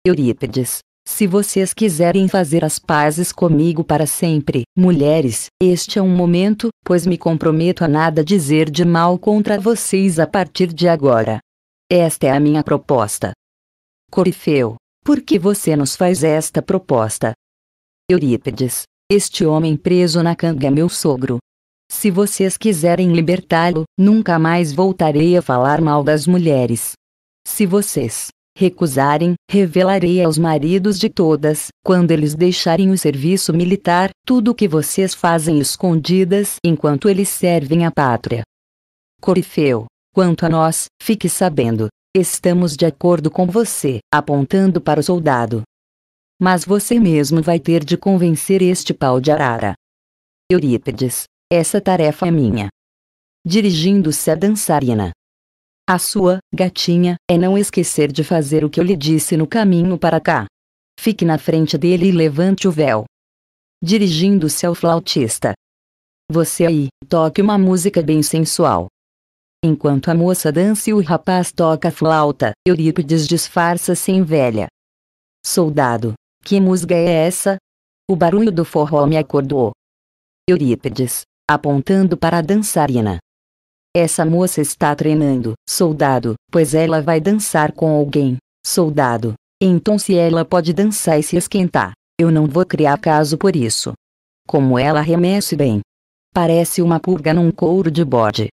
Eurípides. Se vocês quiserem fazer as pazes comigo para sempre, mulheres, este é um momento, pois me comprometo a nada dizer de mal contra vocês a partir de agora. Esta é a minha proposta. Corifeu, por que você nos faz esta proposta? Eurípides, este homem preso na canga é meu sogro. Se vocês quiserem libertá-lo, nunca mais voltarei a falar mal das mulheres. Se vocês recusarem, revelarei aos maridos de todas, quando eles deixarem o serviço militar, tudo o que vocês fazem escondidas enquanto eles servem a pátria. Corifeu, quanto a nós, fique sabendo. Estamos de acordo com você, apontando para o soldado mas você mesmo vai ter de convencer este pau de arara. Eurípides, essa tarefa é minha. Dirigindo-se à dançarina. A sua, gatinha, é não esquecer de fazer o que eu lhe disse no caminho para cá. Fique na frente dele e levante o véu. Dirigindo-se ao flautista. Você aí, toque uma música bem sensual. Enquanto a moça dança e o rapaz toca a flauta, Eurípides disfarça-se em velha. Soldado, que musga é essa? O barulho do forró me acordou. Eurípides, apontando para a dançarina. Essa moça está treinando, soldado, pois ela vai dançar com alguém, soldado. Então, se ela pode dançar e se esquentar, eu não vou criar caso por isso. Como ela arremesse bem. Parece uma pulga num couro de bode.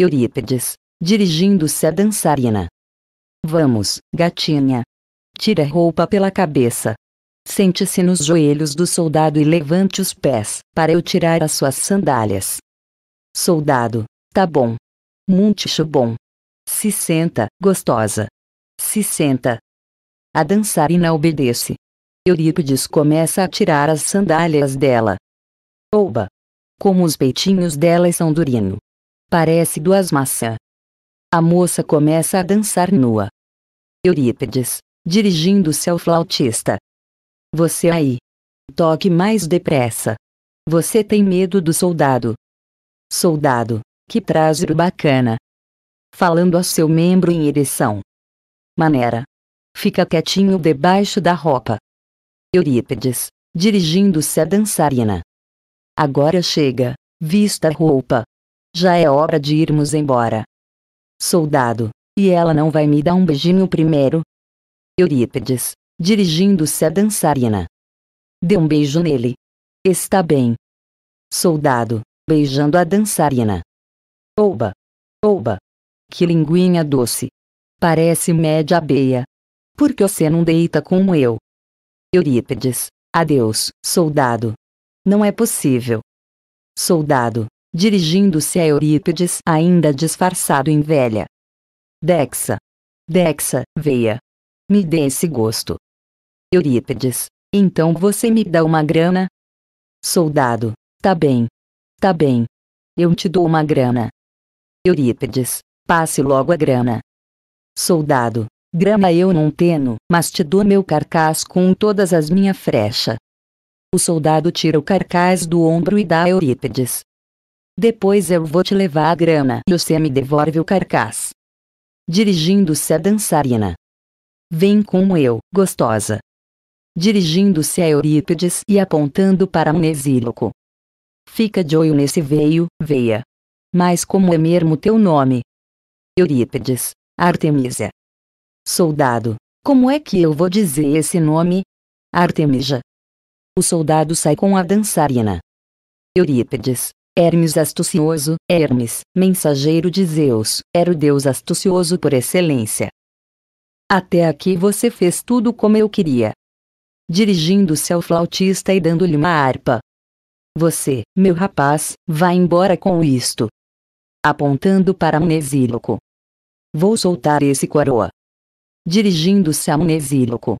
Eurípides, dirigindo-se à dançarina. Vamos, gatinha. Tira a roupa pela cabeça. Sente-se nos joelhos do soldado e levante os pés, para eu tirar as suas sandálias. Soldado, tá bom. Muito bom. Se senta, gostosa. Se senta. A dançarina obedece. Eurípides começa a tirar as sandálias dela. Oba! Como os peitinhos dela são durino. Parece duas maçã. A moça começa a dançar nua. Eurípides, dirigindo-se ao flautista, você aí. Toque mais depressa. Você tem medo do soldado. Soldado, que traseiro bacana. Falando a seu membro em ereção. Maneira. Fica quietinho debaixo da roupa. Eurípides, dirigindo-se à dançarina. Agora chega, vista a roupa. Já é hora de irmos embora. Soldado, e ela não vai me dar um beijinho primeiro? Eurípides, dirigindo-se à dançarina. Dê um beijo nele. Está bem. Soldado, beijando a dançarina. Oba! Oba! Que linguinha doce! Parece média beia. Por que você não deita como eu? Eurípides. Adeus, soldado. Não é possível. Soldado, dirigindo-se a Eurípides, ainda disfarçado em velha. Dexa. Dexa, veia, me dê esse gosto. Eurípides, então você me dá uma grana? Soldado, tá bem. Tá bem. Eu te dou uma grana. Eurípides, passe logo a grana. Soldado, grana eu não tenho, mas te dou meu carcaz com todas as minha frecha. O soldado tira o carcaz do ombro e dá a Eurípides. Depois eu vou te levar a grana e você me devolve o carcaz. Dirigindo-se à dançarina. Vem como eu, gostosa. Dirigindo-se a Eurípides e apontando para Mnesíloco. Fica de olho nesse veio, veia. Mas como é mesmo teu nome? Eurípides, Artemisia. Soldado, como é que eu vou dizer esse nome? Artemisia. O soldado sai com a dançarina. Eurípides, Hermes astucioso, Hermes, mensageiro de Zeus, era o deus astucioso por excelência. Até aqui você fez tudo como eu queria. Dirigindo-se ao flautista e dando-lhe uma harpa. Você, meu rapaz, vá embora com isto. Apontando para Mnesíloco. Vou soltar esse coroa. Dirigindo-se a Mnesíloco.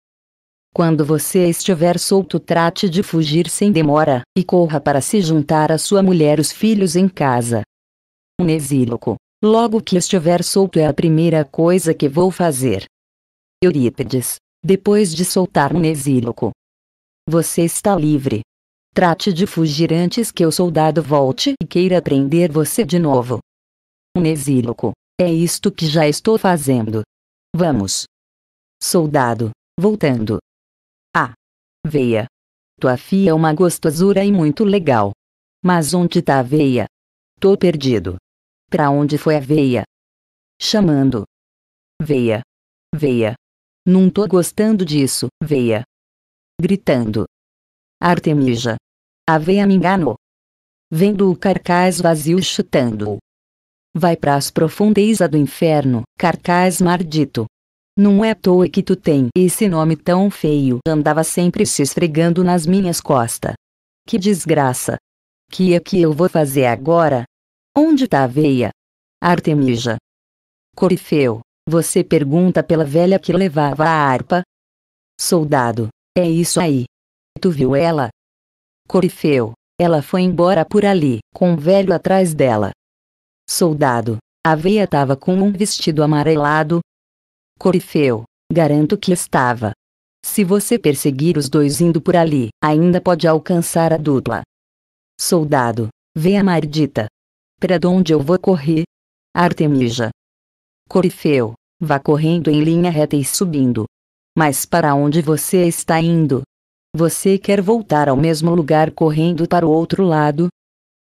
Quando você estiver solto, trate de fugir sem demora, e corra para se juntar à sua mulher e os filhos em casa. Mnesíloco. Logo que estiver solto é a primeira coisa que vou fazer. Eurípides, depois de soltar Mnesíloco. Você está livre. Trate de fugir antes que o soldado volte e queira prender você de novo. Mnesíloco, é isto que já estou fazendo. Vamos. Soldado, voltando. Ah! Veia. Tua fia é uma gostosura e muito legal. Mas onde tá a veia? Tô perdido. Pra onde foi a veia? Chamando. Veia. Veia. Não tô gostando disso, veia. Gritando. Artemija. A veia me enganou. Vendo o carcaz vazio chutando-o. Vai para as profundezas do inferno, carcaz mardito. Não é à toa que tu tem esse nome tão feio. Andava sempre se esfregando nas minhas costas. Que desgraça. Que é que eu vou fazer agora? Onde tá a veia? Artemija. Corifeu, você pergunta pela velha que levava a harpa? Soldado, é isso aí. Tu viu ela? Corifeu, ela foi embora por ali, com um velho atrás dela. Soldado, a veia tava com um vestido amarelado. Corifeu, garanto que estava. Se você perseguir os dois indo por ali, ainda pode alcançar a dupla. Soldado, vê a Mardita. Para onde eu vou correr? Artemija, Corifeu, vá correndo em linha reta e subindo. Mas para onde você está indo? Você quer voltar ao mesmo lugar correndo para o outro lado?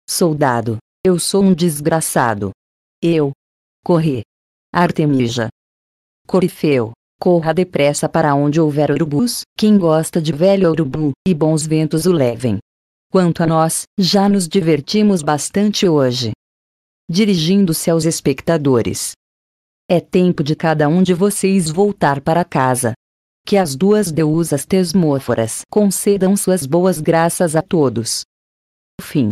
Soldado, eu sou um desgraçado. Eu. Corri. Artemija. Corifeu, corra depressa para onde houver urubus, quem gosta de velho urubu, e bons ventos o levem. Quanto a nós, já nos divertimos bastante hoje. Dirigindo-se aos espectadores, é tempo de cada um de vocês voltar para casa. Que as duas deusas tesmóforas concedam suas boas graças a todos. Fim.